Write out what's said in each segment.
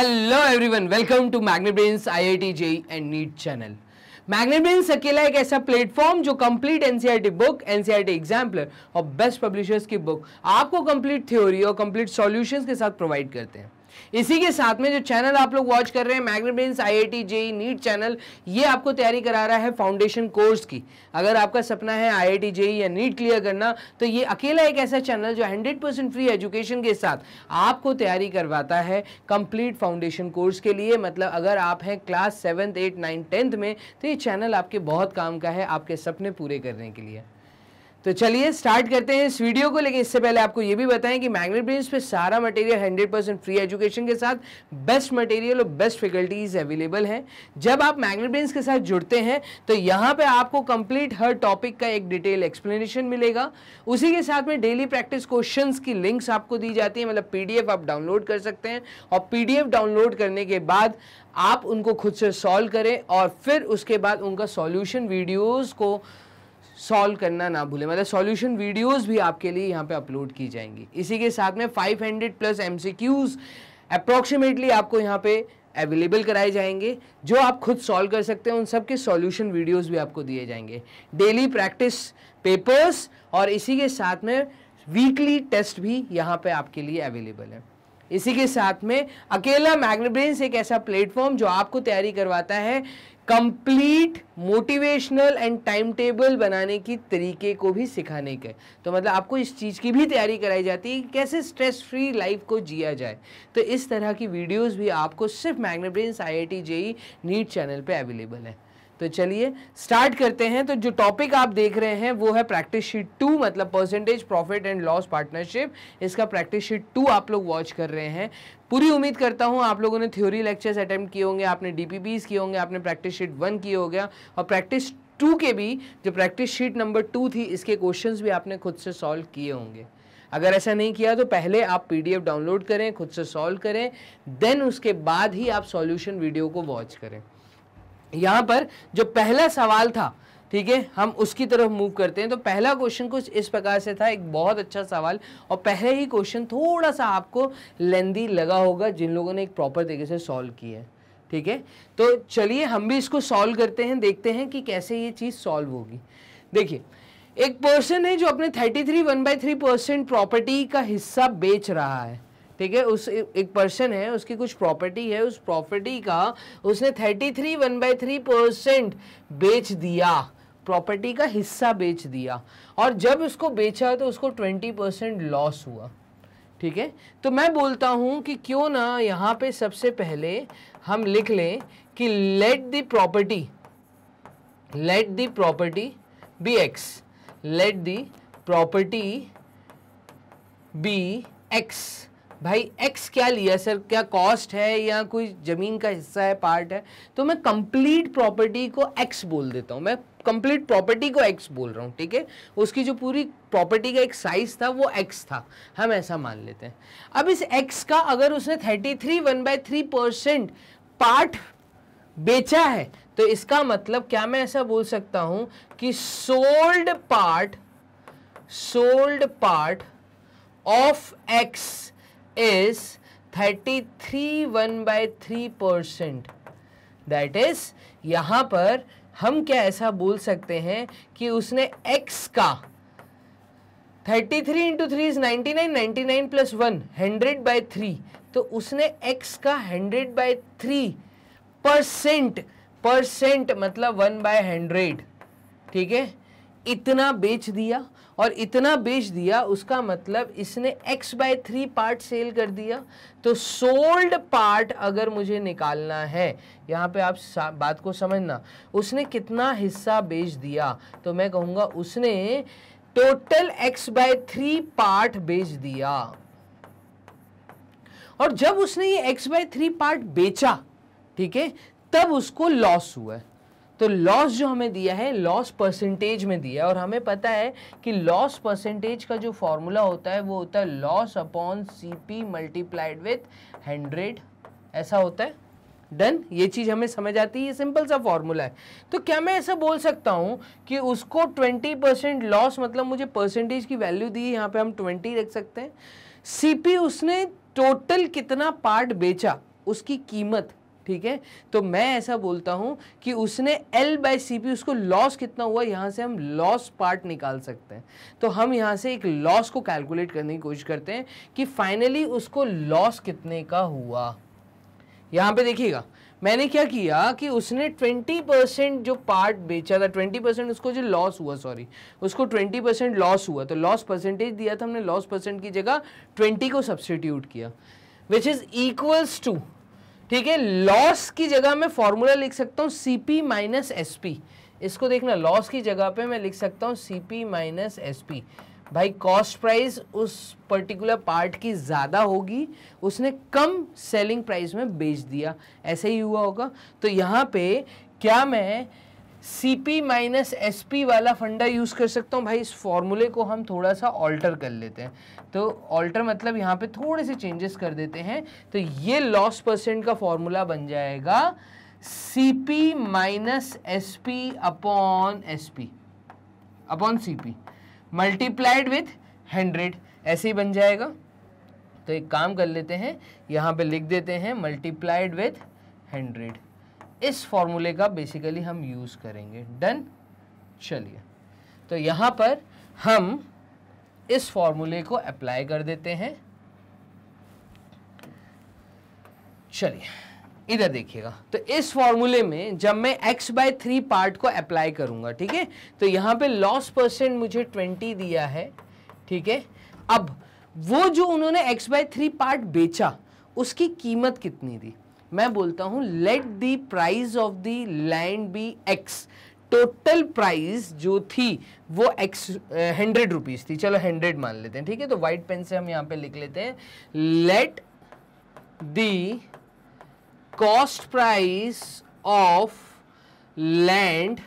Hello everyone welcome to Magnebrains IIT JEE and NEET channel Magnebrains अकेला एक ऐसा platform जो complete NCERT book NCERT exemplar और best publishers की book आपको कंप्लीट थ्योरी और कंप्लीट सॉल्यूशंस के साथ प्रोवाइड करते हैं इसी के साथ में जो चैनल आप लोग वॉच कर रहे हैं Magnebrains I I T JEE NEET channel ये आपको तैयारी करा रहा है फाउंडेशन कोर्स की अगर आपका सपना है आई आई टी जेई या नीट क्लियर करना तो ये अकेला एक ऐसा चैनल जो हंड्रेड परसेंट फ्री एजुकेशन के साथ आपको तैयारी करवाता है कंप्लीट फाउंडेशन कोर्स के लिए मतलब अगर आप हैं class seventh eight ninth tenth में तो ये चैनल आपके बहुत काम का है आपके सपने पूरे करने के लिए तो चलिए स्टार्ट करते हैं इस वीडियो को लेकिन इससे पहले आपको ये भी बताएं कि मैग्नेट ब्रेन्स पे सारा मटेरियल 100 परसेंट फ्री एजुकेशन के साथ बेस्ट मटेरियल और बेस्ट फैकल्टीज अवेलेबल हैं जब आप मैग्नेट ब्रेन्स के साथ जुड़ते हैं तो यहाँ पे आपको कंप्लीट हर टॉपिक का एक डिटेल एक्सप्लेनेशन मिलेगा उसी के साथ में डेली प्रैक्टिस क्वेश्चन की लिंक्स आपको दी जाती है मतलब पी आप डाउनलोड कर सकते हैं और पी डाउनलोड करने के बाद आप उनको खुद से सॉल्व करें और फिर उसके बाद उनका सॉल्यूशन वीडियोज़ को सॉल्व करना ना भूलें मतलब सॉल्यूशन वीडियोस भी आपके लिए यहाँ पे अपलोड की जाएंगी इसी के साथ में 500 प्लस एम अप्रॉक्सीमेटली आपको यहाँ पे अवेलेबल कराए जाएंगे जो आप खुद सॉल्व कर सकते हैं उन सब के सॉल्यूशन वीडियोस भी आपको दिए जाएंगे डेली प्रैक्टिस पेपर्स और इसी के साथ में वीकली टेस्ट भी यहाँ पे आपके लिए अवेलेबल है इसी के साथ में अकेला मैग्नेब्रेन्स एक ऐसा प्लेटफॉर्म जो आपको तैयारी करवाता है complete motivational and time table बनाने की तरीके को भी सिखाने के तो मतलब आपको इस चीज़ की भी तैयारी कराई जाती है कि कैसे स्ट्रेस फ्री लाइफ को जिया जाए तो इस तरह की वीडियोस भी आपको सिर्फ Magnebrains I I T JEE NEET channel पे अवेलेबल है तो चलिए स्टार्ट करते हैं तो जो टॉपिक आप देख रहे हैं वो है प्रैक्टिस शीट टू मतलब percentage profit and loss partnership इसका प्रैक्टिस शीट टू आप लोग वॉच कर रहे हैं पूरी उम्मीद करता हूँ आप लोगों ने थ्योरी लेक्चर्स अटैम्प्ट किए होंगे आपने डीपीबीज किए होंगे आपने प्रैक्टिस शीट वन किए हो गया और प्रैक्टिस टू के भी जो प्रैक्टिस शीट नंबर टू थी इसके क्वेश्चंस भी आपने खुद से सॉल्व किए होंगे अगर ऐसा नहीं किया तो पहले आप पीडीएफ डाउनलोड करें खुद से सॉल्व करें देन उसके बाद ही आप सॉल्यूशन वीडियो को वॉच करें यहाँ पर जो पहला सवाल था ठीक है हम उसकी तरफ मूव करते हैं तो पहला क्वेश्चन कुछ इस प्रकार से था एक बहुत अच्छा सवाल और पहले ही क्वेश्चन थोड़ा सा आपको लेंदी लगा होगा जिन लोगों ने एक प्रॉपर तरीके से सॉल्व किया है ठीक है तो चलिए हम भी इसको सॉल्व करते हैं देखते हैं कि कैसे ये चीज़ सॉल्व होगी देखिए एक पर्सन है जो अपने thirty three one by three percent property का हिस्सा बेच रहा है ठीक है उस एक पर्सन है उसकी कुछ प्रॉपर्टी है उस प्रॉपर्टी का उसने thirty three one by three percent बेच दिया प्रॉपर्टी का हिस्सा बेच दिया और जब उसको बेचा तो उसको ट्वेंटी परसेंट लॉस हुआ ठीक है तो मैं बोलता हूँ कि क्यों ना यहाँ पे सबसे पहले हम लिख लें कि let the property let the property be X let the property be X भाई एक्स क्या लिया सर क्या कॉस्ट है या कोई ज़मीन का हिस्सा है पार्ट है तो मैं कंप्लीट प्रॉपर्टी को एक्स बोल देता हूँ मैं कंप्लीट प्रॉपर्टी को एक्स बोल रहा हूँ ठीक है उसकी जो पूरी प्रॉपर्टी का एक साइज था वो एक्स था हम ऐसा मान लेते हैं अब इस एक्स का अगर उसने thirty three one by three percent part बेचा है तो इसका मतलब क्या मैं ऐसा बोल सकता हूँ कि sold part sold part of X is 33 one by three percent that is यहाँ पर हम क्या ऐसा बोल सकते हैं कि उसने x का 33 three into three is ninety nine ninety nine plus one hundred by three तो उसने x का hundred by three percent percent मतलब वन बाय हंड्रेड ठीक है इतना बेच दिया और इतना बेच दिया उसका मतलब इसने x by three part sell कर दिया तो सोल्ड पार्ट अगर मुझे निकालना है यहाँ पे आप बात को समझना उसने कितना हिस्सा बेच दिया तो मैं कहूँगा उसने total x by three part बेच दिया और जब उसने ये x बाय थ्री पार्ट बेचा ठीक है तब उसको लॉस हुआ है तो लॉस जो हमें दिया है लॉस परसेंटेज में दिया है और हमें पता है कि लॉस परसेंटेज का जो फॉर्मूला होता है वो होता है loss upon C P multiplied with hundred ऐसा होता है डन ये चीज़ हमें समझ आती है ये सिंपल सा फॉर्मूला है तो क्या मैं ऐसा बोल सकता हूँ कि उसको ट्वेंटी परसेंट लॉस मतलब मुझे परसेंटेज की वैल्यू दी यहाँ पे हम ट्वेंटी रख सकते हैं सीपी उसने टोटल कितना पार्ट बेचा उसकी कीमत ठीक है तो मैं ऐसा बोलता हूँ कि उसने L बाय सी पी उसको लॉस कितना हुआ यहाँ से हम लॉस पार्ट निकाल सकते हैं तो हम यहाँ से एक लॉस को कैलकुलेट करने की कोशिश करते हैं कि फाइनली उसको लॉस कितने का हुआ यहाँ पे देखिएगा मैंने क्या किया कि उसने 20 परसेंट जो पार्ट बेचा था 20 परसेंट उसको जो लॉस हुआ सॉरी उसको 20 परसेंट लॉस हुआ तो लॉस परसेंटेज दिया था हमने लॉस परसेंट की जगह 20 को सब्सटीट्यूट किया विच इज़ इक्वल्स टू ठीक है लॉस की जगह मैं फॉर्मूला लिख सकता हूँ C P minus S P इसको देखना लॉस की जगह पे मैं लिख सकता हूँ C P minus S P भाई कॉस्ट प्राइस उस पर्टिकुलर पार्ट की ज़्यादा होगी उसने कम सेलिंग प्राइस में बेच दिया ऐसे ही हुआ होगा तो यहाँ पे क्या मैं C P minus S P वाला फंडा यूज़ कर सकता हूँ भाई इस फॉर्मूले को हम थोड़ा सा ऑल्टर कर लेते हैं तो ऑल्टर मतलब यहाँ पे थोड़े से चेंजेस कर देते हैं तो ये लॉस परसेंट का फॉर्मूला बन जाएगा C P minus S P upon S P upon C P multiplied with hundred ऐसे ही बन जाएगा तो एक काम कर लेते हैं यहाँ पे लिख देते हैं मल्टीप्लाइड विथ हंड्रेड इस फॉर्मूले का बेसिकली हम यूज़ करेंगे डन चलिए तो यहां पर हम इस फॉर्मूले को अप्लाई कर देते हैं चलिए इधर देखिएगा तो इस फॉर्मूले में जब मैं x बाय थ्री पार्ट को अप्लाई करूंगा ठीक है तो यहां पे लॉस परसेंट मुझे ट्वेंटी दिया है ठीक है अब वो जो उन्होंने x बाय थ्री पार्ट बेचा उसकी कीमत कितनी थी मैं बोलता हूँ let the price of the land be X total price जो थी वो एक्स हंड्रेड रुपीज़ थी चलो हंड्रेड मान लेते हैं ठीक है तो व्हाइट पेन से हम यहाँ पे लिख लेते हैं let the cost price of land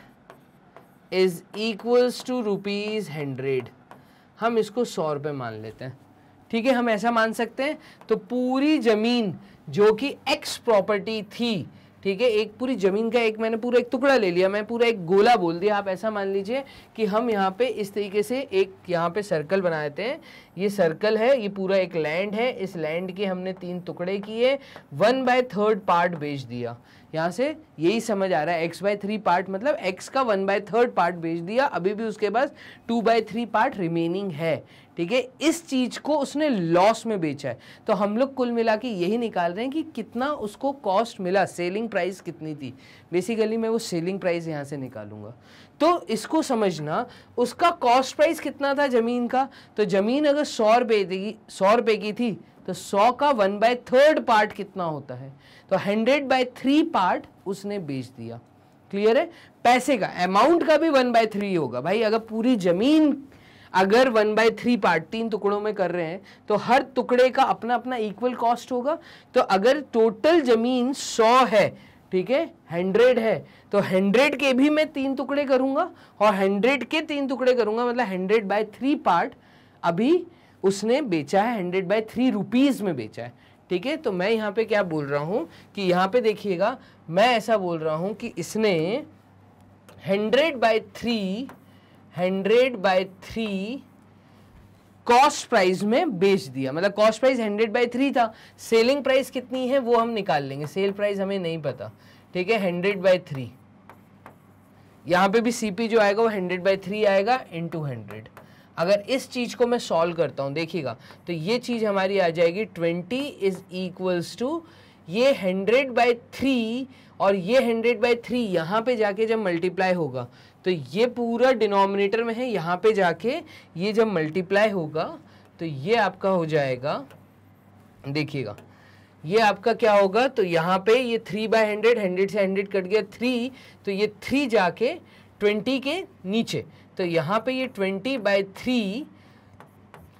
is equals to rupees hundred हम इसको सौ रुपए मान लेते हैं ठीक है हम ऐसा मान सकते हैं तो पूरी ज़मीन जो कि एक्स प्रॉपर्टी थी ठीक है एक पूरी ज़मीन का एक मैंने पूरा एक टुकड़ा ले लिया मैं पूरा एक गोला बोल दिया आप ऐसा मान लीजिए कि हम यहाँ पे इस तरीके से एक यहाँ पे सर्कल बनाए हैं ये सर्कल है ये पूरा एक लैंड है इस लैंड के हमने तीन टुकड़े किए वन बाय थर्ड पार्ट बेच दिया यहाँ से यही समझ आ रहा है एक्स बाय थ्री पार्ट मतलब एक्स का वन बाय थर्ड पार्ट भेज दिया अभी भी उसके पास two by three part remaining है ठीक है इस चीज़ को उसने लॉस में बेचा है तो हम लोग कुल मिला के यही निकाल रहे हैं कि कितना उसको कॉस्ट मिला सेलिंग प्राइस कितनी थी बेसिकली मैं वो सेलिंग प्राइस यहाँ से निकालूंगा तो इसको समझना उसका कॉस्ट प्राइस कितना था ज़मीन का तो ज़मीन अगर सौ रुपये की सौ रुपये की थी तो सौ का वन बाय थर्ड पार्ट कितना होता है तो हंड्रेड बाय थ्री पार्ट उसने बेच दिया क्लियर है पैसे का अमाउंट का भी वन बाय थ्री होगा भाई अगर पूरी जमीन अगर वन बाय थ्री पार्ट तीन टुकड़ों में कर रहे हैं तो हर टुकड़े का अपना अपना इक्वल कॉस्ट होगा तो अगर टोटल जमीन सौ है ठीक है हंड्रेड है तो हंड्रेड के भी मैं तीन टुकड़े करूंगा और हंड्रेड के तीन टुकड़े करूंगा मतलब हंड्रेड बाय थ्री पार्ट अभी उसने बेचा है हंड्रेड बाय थ्री रुपीज़ में बेचा है ठीक है तो मैं यहाँ पे क्या बोल रहा हूँ कि यहाँ पे देखिएगा मैं ऐसा बोल रहा हूँ कि इसने hundred by three hundred by three cost price में बेच दिया मतलब cost price hundred by three था सेलिंग प्राइस कितनी है वो हम निकाल लेंगे सेल प्राइस हमें नहीं पता ठीक है हंड्रेड बाई थ्री यहाँ पे भी सीपी जो आएगा वो हंड्रेड बाई थ्री आएगा इन टू हंड्रेड अगर इस चीज़ को मैं सॉल्व करता हूँ देखिएगा तो ये चीज़ हमारी आ जाएगी ट्वेंटी इज़ इक्वल्स टू ये हंड्रेड बाई थ्री और ये हंड्रेड बाई थ्री यहाँ पे जाके जब मल्टीप्लाई होगा तो ये पूरा डिनोमिनेटर में है यहाँ पे जाके ये जब मल्टीप्लाई होगा तो ये आपका हो जाएगा देखिएगा ये आपका क्या होगा तो यहाँ पे ये थ्री बाय हंड्रेड हंड्रेड से हंड्रेड कट गया थ्री तो ये थ्री जाके ट्वेंटी के नीचे तो यहाँ पे ये twenty by three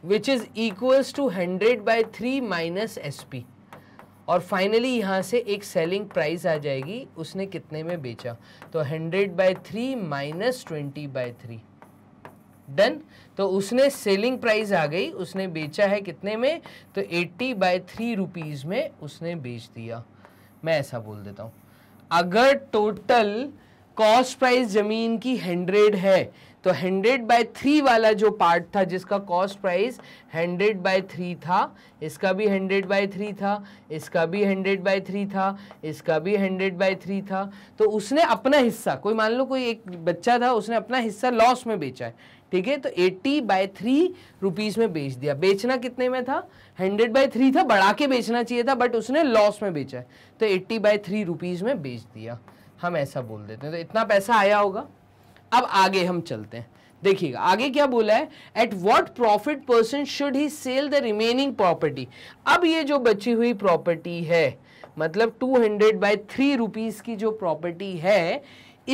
which is equals to hundred by three minus S P और फाइनली यहाँ से एक सेलिंग प्राइस आ जाएगी उसने कितने में बेचा तो hundred by three minus twenty by three done तो उसने सेलिंग प्राइस आ गई उसने बेचा है कितने में तो एट्टी बाय थ्री रुपीज़ में उसने बेच दिया मैं ऐसा बोल देता हूँ अगर टोटल कॉस्ट प्राइस ज़मीन की हंड्रेड है तो हंड्रेड बाय थ्री वाला जो पार्ट था जिसका cost price hundred by three था इसका भी हंड्रेड बाय थ्री था इसका भी हंड्रेड बाय थ्री था इसका भी हंड्रेड बाय थ्री था तो उसने अपना हिस्सा कोई मान लो कोई एक बच्चा था उसने अपना हिस्सा लॉस में बेचा है ठीक है तो 80 बाय थ्री रुपीज़ में बेच दिया बेचना कितने में था 100 बाय थ्री था बढ़ा के बेचना चाहिए था बट उसने लॉस में बेचा है तो 80 बाय थ्री रुपीज़ में बेच दिया हम ऐसा बोल देते हैं तो इतना पैसा आया होगा अब आगे हम चलते हैं देखिएगा आगे क्या बोला है at what profit person should he sell the remaining property अब ये जो बची हुई प्रॉपर्टी है मतलब two hundred by three rupees की जो प्रॉपर्टी है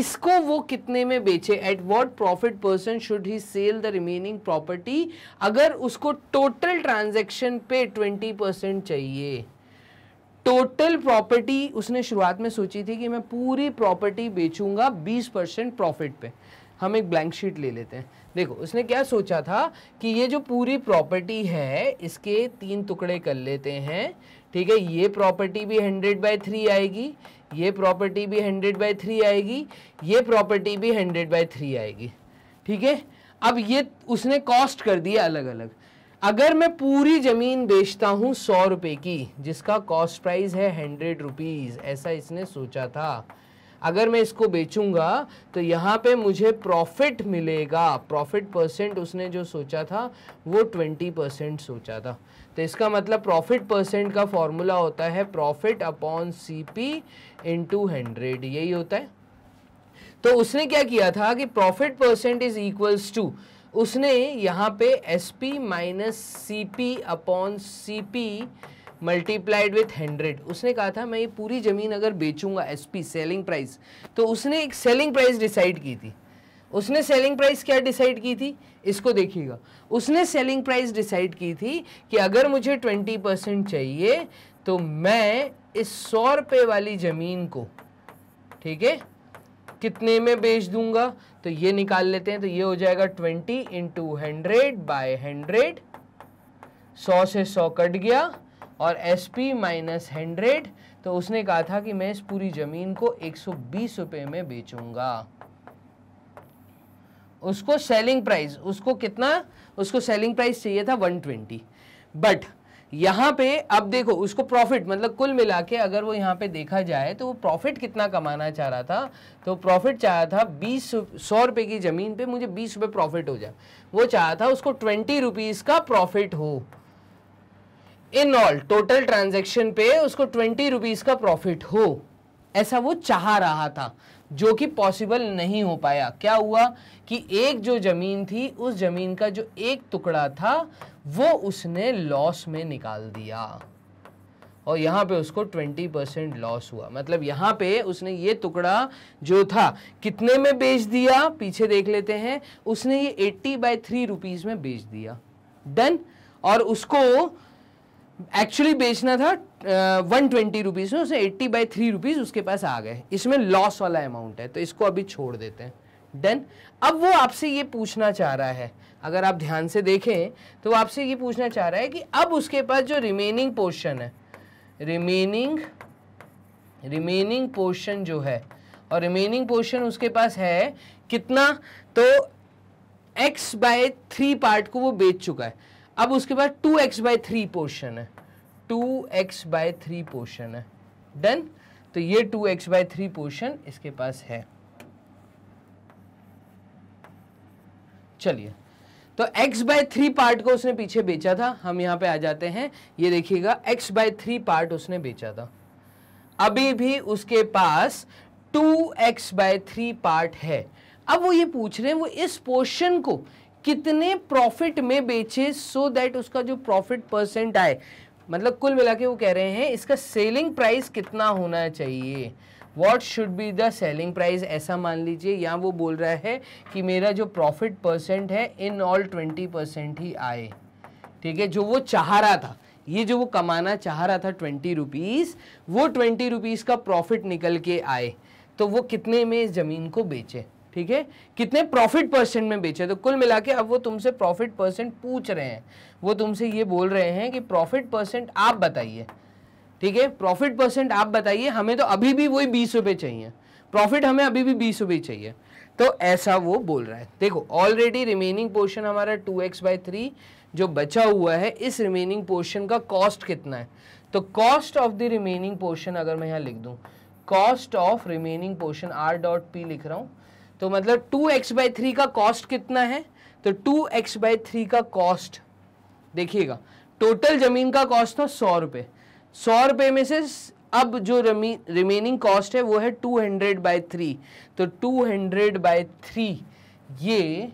इसको वो कितने में बेचे at what profit person should he sell the remaining property अगर उसको टोटल ट्रांजेक्शन पे ट्वेंटी परसेंट चाहिए टोटल प्रॉपर्टी उसने शुरुआत में सोची थी कि मैं पूरी प्रॉपर्टी बेचूंगा बीस परसेंट प्रॉफिट पे हम एक ब्लैंक शीट ले लेते हैं देखो उसने क्या सोचा था कि ये जो पूरी प्रॉपर्टी है इसके तीन टुकड़े कर लेते हैं ठीक है ये प्रॉपर्टी भी हंड्रेड बाई थ्री आएगी ये प्रॉपर्टी भी हंड्रेड बाई थ्री आएगी ये प्रॉपर्टी भी हंड्रेड बाई थ्री आएगी ठीक है अब ये उसने कॉस्ट कर दिया अलग अलग अगर मैं पूरी ज़मीन बेचता हूँ सौ रुपये की जिसका कॉस्ट प्राइस है हंड्रेड रुपीज़ ऐसा इसने सोचा था अगर मैं इसको बेचूंगा तो यहाँ पे मुझे प्रॉफिट मिलेगा प्रॉफिट परसेंट उसने जो सोचा था वो ट्वेंटी परसेंट सोचा था तो इसका मतलब प्रॉफिट परसेंट का फॉर्मूला होता है profit upon C P into hundred यही होता है तो उसने क्या किया था कि profit percent is equals to उसने यहाँ पे S P minus C P upon C P multiplied with hundred उसने कहा था मैं ये पूरी ज़मीन अगर बेचूंगा एस पी सेलिंग प्राइस तो उसने एक सेलिंग प्राइस डिसाइड की थी उसने सेलिंग प्राइस क्या डिसाइड की थी इसको देखिएगा उसने सेलिंग प्राइस डिसाइड की थी कि अगर मुझे ट्वेंटी परसेंट चाहिए तो मैं इस सौ रुपये वाली ज़मीन को ठीक है कितने में बेच दूंगा तो ये निकाल लेते हैं तो ये हो जाएगा twenty into hundred by hundred सौ से सौ कट गया और एस पी माइनस हंड्रेड तो उसने कहा था कि मैं इस पूरी ज़मीन को एक सौ बीस रुपये में बेचूंगा उसको सेलिंग प्राइस उसको कितना उसको सेलिंग प्राइस चाहिए था वन ट्वेंटी बट यहाँ पे अब देखो उसको प्रॉफिट मतलब कुल मिला के अगर वो यहाँ पे देखा जाए तो वो प्रॉफिट कितना कमाना चाह रहा था तो प्रॉफिट चाह था बीस सौ रुपये की ज़मीन पे मुझे बीस रुपये प्रॉफिट हो जाए वो चाह था उसको ट्वेंटी रुपीज़ का प्रॉफिट हो इन ऑल टोटल ट्रांजेक्शन पे उसको ट्वेंटी रुपीज़ का प्रॉफिट हो ऐसा वो चाह रहा था जो कि पॉसिबल नहीं हो पाया क्या हुआ कि एक जो ज़मीन थी उस ज़मीन का जो एक टुकड़ा था वो उसने लॉस में निकाल दिया और यहाँ पे उसको 20 परसेंट लॉस हुआ मतलब यहाँ पे उसने ये टुकड़ा जो था कितने में बेच दिया पीछे देख लेते हैं उसने ये 80 बाय थ्री रुपीज़ में बेच दिया डन और उसको एक्चुअली बेचना था वन ट्वेंटी रुपीज़ में उसे एट्टी बाई थ्री रुपीज़ उसके पास आ गए इसमें लॉस वाला अमाउंट है तो इसको अभी छोड़ देते हैं डन अब वो आपसे ये पूछना चाह रहा है अगर आप ध्यान से देखें तो वो आपसे ये पूछना चाह रहा है कि अब उसके पास जो रिमेनिंग पोर्शन है रिमेनिंग रिमेनिंग पोर्शन जो है और रिमेनिंग पोर्शन उसके पास है कितना तो एक्स बाय थ्री पार्ट को वो बेच चुका है अब उसके बाद two x by three portion है two x by three portion है डन तो ये two x by three portion इसके पास है चलिए तो x बाय थ्री पार्ट को उसने पीछे बेचा था हम यहां पे आ जाते हैं ये देखिएगा x बाय थ्री पार्ट उसने बेचा था अभी भी उसके पास 2x X by three part है अब वो ये पूछ रहे हैं वो इस पोर्शन को कितने प्रॉफिट में बेचे सो दैट उसका जो प्रॉफिट परसेंट आए मतलब कुल मिला के वो कह रहे हैं इसका सेलिंग प्राइस कितना होना चाहिए what should be the selling price ऐसा मान लीजिए या वो बोल रहा है कि मेरा जो प्रॉफिट परसेंट है इन ऑल ट्वेंटी परसेंट ही आए ठीक है जो वो चाह रहा था ये जो वो कमाना चाह रहा था ट्वेंटी रुपीज़ वो ट्वेंटी रुपीज़ का प्रॉफिट निकल के आए तो वो कितने में इस ज़मीन को बेचे ठीक है कितने प्रॉफिट परसेंट में बेचे तो कुल मिला के अब वो तुमसे प्रॉफिट परसेंट पूछ रहे हैं वो तुमसे ये बोल रहे हैं कि प्रॉफिट परसेंट आप बताइए ठीक है प्रॉफिट परसेंट आप बताइए हमें तो अभी भी वही बीस रुपये चाहिए प्रॉफिट हमें अभी भी बीस रुपये चाहिए तो ऐसा वो बोल रहा है देखो ऑलरेडी रिमेनिंग पोर्शन हमारा टू एक्स बाई थ्री जो बचा हुआ है इस रिमेनिंग पोर्शन का कॉस्ट कितना है तो cost of the remaining portion अगर मैं यहाँ लिख दूँ cost of remaining portion R dot P लिख रहा हूँ तो मतलब टू एक्स बाई थ्री का कॉस्ट कितना है तो टू एक्स बाई थ्री का कॉस्ट देखिएगा टोटल ज़मीन का कॉस्ट था सौ रुपये सौ रुपये में से अब जो रिमेनिंग कॉस्ट है वो है टू हंड्रेड बाई थ्री तो टू हंड्रेड बाई थ्री ये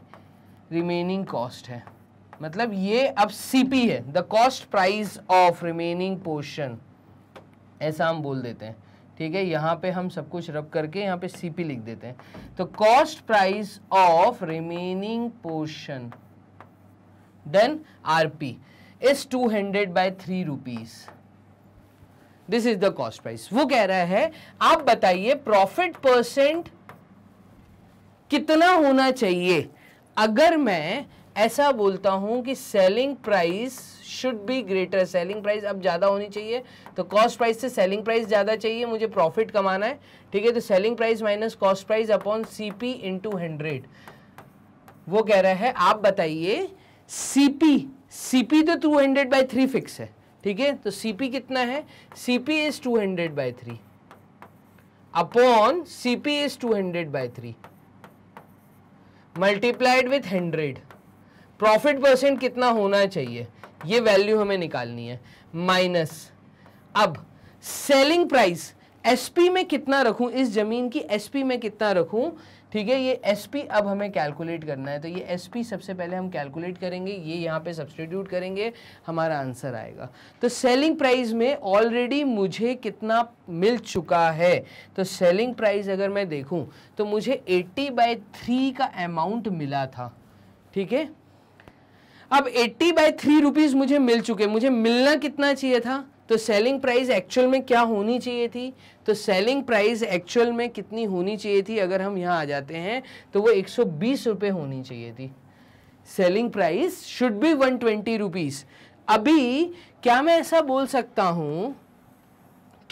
रिमेनिंग कॉस्ट है मतलब ये अब सीपी है the cost price of remaining portion ऐसा हम बोल देते हैं ठीक है यहाँ पे हम सब कुछ रब करके यहाँ पे सीपी लिख देते हैं तो cost price of remaining portion done P is two hundred by three rupees this is the cost price वो कह रहा है आप बताइए प्रॉफिट परसेंट कितना होना चाहिए अगर मैं ऐसा बोलता हूं कि selling price should be greater selling price अब ज़्यादा होनी चाहिए तो कॉस्ट प्राइस से सेलिंग प्राइस ज़्यादा चाहिए मुझे प्रॉफिट कमाना है ठीक है तो selling price minus cost price upon C P into hundred वो कह रहा है आप बताइए सी पी सी पी तो two hundred by three fix है ठीक है तो सी पी कितना है C P is two hundred by three upon C P is two hundred by three multiplied with hundred profit percent कितना होना चाहिए ये वैल्यू हमें निकालनी है माइनस अब सेलिंग प्राइस एसपी में कितना रखूं इस ज़मीन की एसपी में कितना रखूं ठीक है ये एसपी अब हमें कैलकुलेट करना है तो ये एसपी सबसे पहले हम कैलकुलेट करेंगे ये यहाँ पे सब्सटीट्यूट करेंगे हमारा आंसर आएगा तो सेलिंग प्राइस में ऑलरेडी मुझे कितना मिल चुका है तो सेलिंग प्राइस अगर मैं देखूँ तो मुझे एट्टी बाई थ्री का अमाउंट मिला था ठीक है अब 80 बाई थ्री रुपीज़ मुझे मिल चुके मुझे मिलना कितना चाहिए था तो सेलिंग प्राइस एक्चुअल में क्या होनी चाहिए थी तो सेलिंग प्राइस एक्चुअल में कितनी होनी चाहिए थी अगर हम यहाँ आ जाते हैं तो वो एक सौ होनी चाहिए थी selling price should be one twenty rupees अभी क्या मैं ऐसा बोल सकता हूँ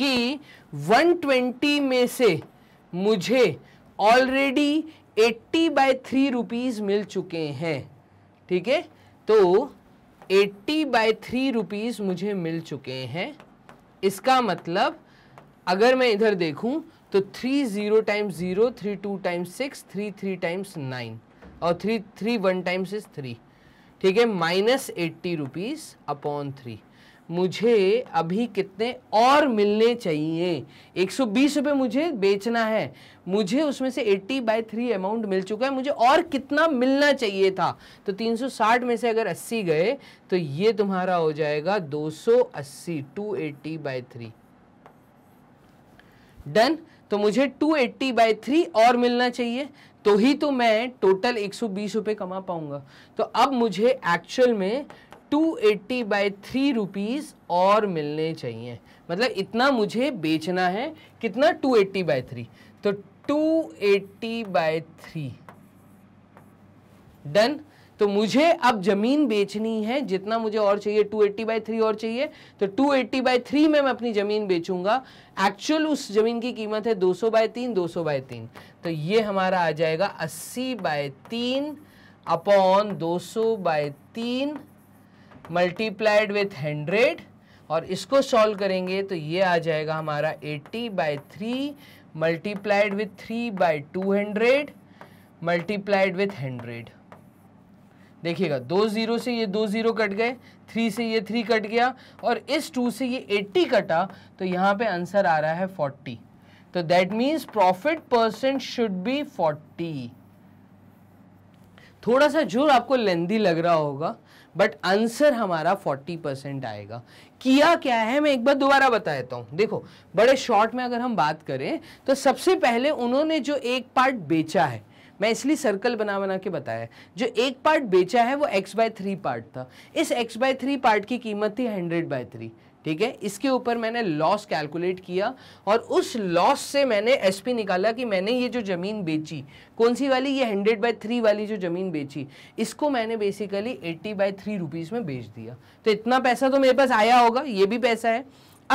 कि 120 में से मुझे ऑलरेडी 80 बाय थ्री रुपीज़ मिल चुके हैं ठीक है तो 80 बाय थ्री रुपीज़ मुझे मिल चुके हैं इसका मतलब अगर मैं इधर देखूं तो three zero times zero three two times six three three times nine और three three one times is three ठीक है minus eighty rupees upon three मुझे अभी कितने और मिलने चाहिए 120 रुपए मुझे बेचना है मुझे उसमें से 80 बाय थ्री अमाउंट मिल चुका है मुझे और कितना मिलना चाहिए था तो 360 में से अगर 80 गए तो ये तुम्हारा हो जाएगा 280 एट्टी बाय थ्री डन तो मुझे 280 बाय थ्री और मिलना चाहिए तो ही तो मैं टोटल 120 रुपए कमा पाऊंगा तो अब मुझे एक्चुअल में two eighty by three rupees और मिलने चाहिए मतलब इतना मुझे बेचना है कितना टू एट्टी बाई थ्री तो two eighty by three done तो मुझे अब ज़मीन बेचनी है जितना मुझे और चाहिए 280 एट्टी बाई थ्री और चाहिए तो 280 एट्टी बाई थ्री में मैं अपनी ज़मीन बेचूंगा एक्चुअल उस ज़मीन की कीमत है 200 बाय तीन दो सौ बाय तीन तो ये हमारा आ जाएगा 80 बाय तीन अपॉन दो सौ बाय तीन मल्टीप्लाइड विथ हंड्रेड और इसको सॉल्व करेंगे तो ये आ जाएगा हमारा eighty by three multiplied with three by two hundred multiplied with hundred देखिएगा दो ज़ीरो से ये दो ज़ीरो कट गए थ्री से ये थ्री कट गया और इस टू से ये एट्टी कटा तो यहाँ पे आंसर आ रहा है फोर्टी तो that means profit percent should be forty थोड़ा सा जोर आपको लेंदी लग रहा होगा बट आंसर हमारा 40 परसेंट आएगा किया क्या है मैं एक बार दोबारा बता देता हूँ देखो बड़े शॉर्ट में अगर हम बात करें तो सबसे पहले उन्होंने जो एक पार्ट बेचा है मैं इसलिए सर्कल बना बना के बताया जो एक पार्ट बेचा है वो एक्स बाय थ्री पार्ट था इस एक्स बाय थ्री पार्ट की कीमत थी हंड्रेड बाय थ्री ठीक है इसके ऊपर मैंने लॉस कैलकुलेट किया और उस लॉस से मैंने एसपी निकाला कि मैंने ये जो ज़मीन बेची कौन सी वाली ये हंड्रेड बाई थ्री वाली जो ज़मीन बेची इसको मैंने basically eighty by three rupees में बेच दिया तो इतना पैसा तो मेरे पास आया होगा ये भी पैसा है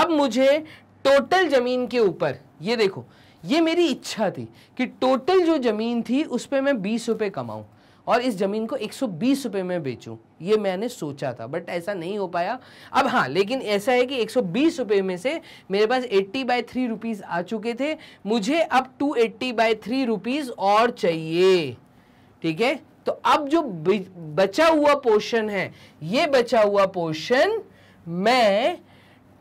अब मुझे टोटल ज़मीन के ऊपर ये देखो ये मेरी इच्छा थी कि टोटल जो ज़मीन थी उस पर मैं बीस रुपये कमाऊँ और इस ज़मीन को 120 रुपए में बेचूं ये मैंने सोचा था बट ऐसा नहीं हो पाया अब हाँ लेकिन ऐसा है कि 120 रुपए में से मेरे पास 80 बाई थ्री रुपीज़ आ चुके थे मुझे अब 280 एट्टी बाई थ्री रुपीज़ और चाहिए ठीक है तो अब जो बचा हुआ पोर्शन है ये बचा हुआ पोर्शन मैं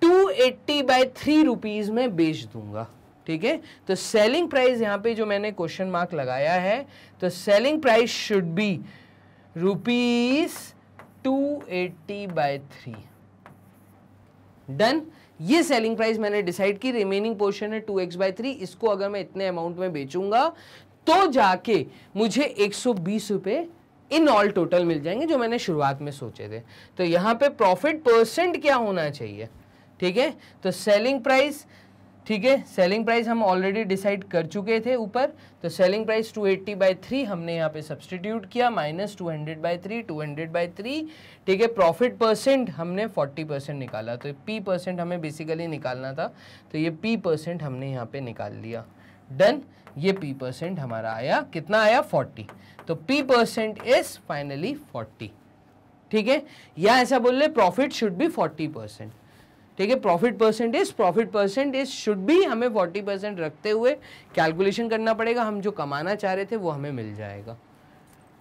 280 एट्टी बाई थ्री रुपीज़ में बेच दूंगा ठीक है तो सेलिंग प्राइस यहाँ पे जो मैंने क्वेश्चन मार्क लगाया है तो selling price should be rupees two eighty by three done ये सेलिंग प्राइस मैंने डिसाइड की रिमेनिंग पोर्शन है टू एक्स बाय थ्री इसको अगर मैं इतने अमाउंट में बेचूंगा तो जाके मुझे एक सौ बीस रुपए इन ऑल टोटल मिल जाएंगे जो मैंने शुरुआत में सोचे थे तो यहाँ पे प्रॉफिट परसेंट क्या होना चाहिए ठीक है तो सेलिंग प्राइस ठीक है सेलिंग प्राइस हम ऑलरेडी डिसाइड कर चुके थे ऊपर तो selling price 280 eighty by three हमने यहाँ पे सब्सटीट्यूट किया minus two hundred by three two hundred by three ठीक है प्रॉफिट परसेंट हमने 40 परसेंट निकाला तो पी परसेंट हमें बेसिकली निकालना था तो ये पी परसेंट हमने यहाँ पे निकाल लिया डन ये पी परसेंट हमारा आया कितना आया 40 तो पी परसेंट इज फाइनली 40 ठीक है या ऐसा बोल ले प्रॉफिट शुड बी 40 परसेंट ठीक है profit percentage profit percentage should be हमें 40 परसेंट रखते हुए कैलकुलेशन करना पड़ेगा हम जो कमाना चाह रहे थे वो हमें मिल जाएगा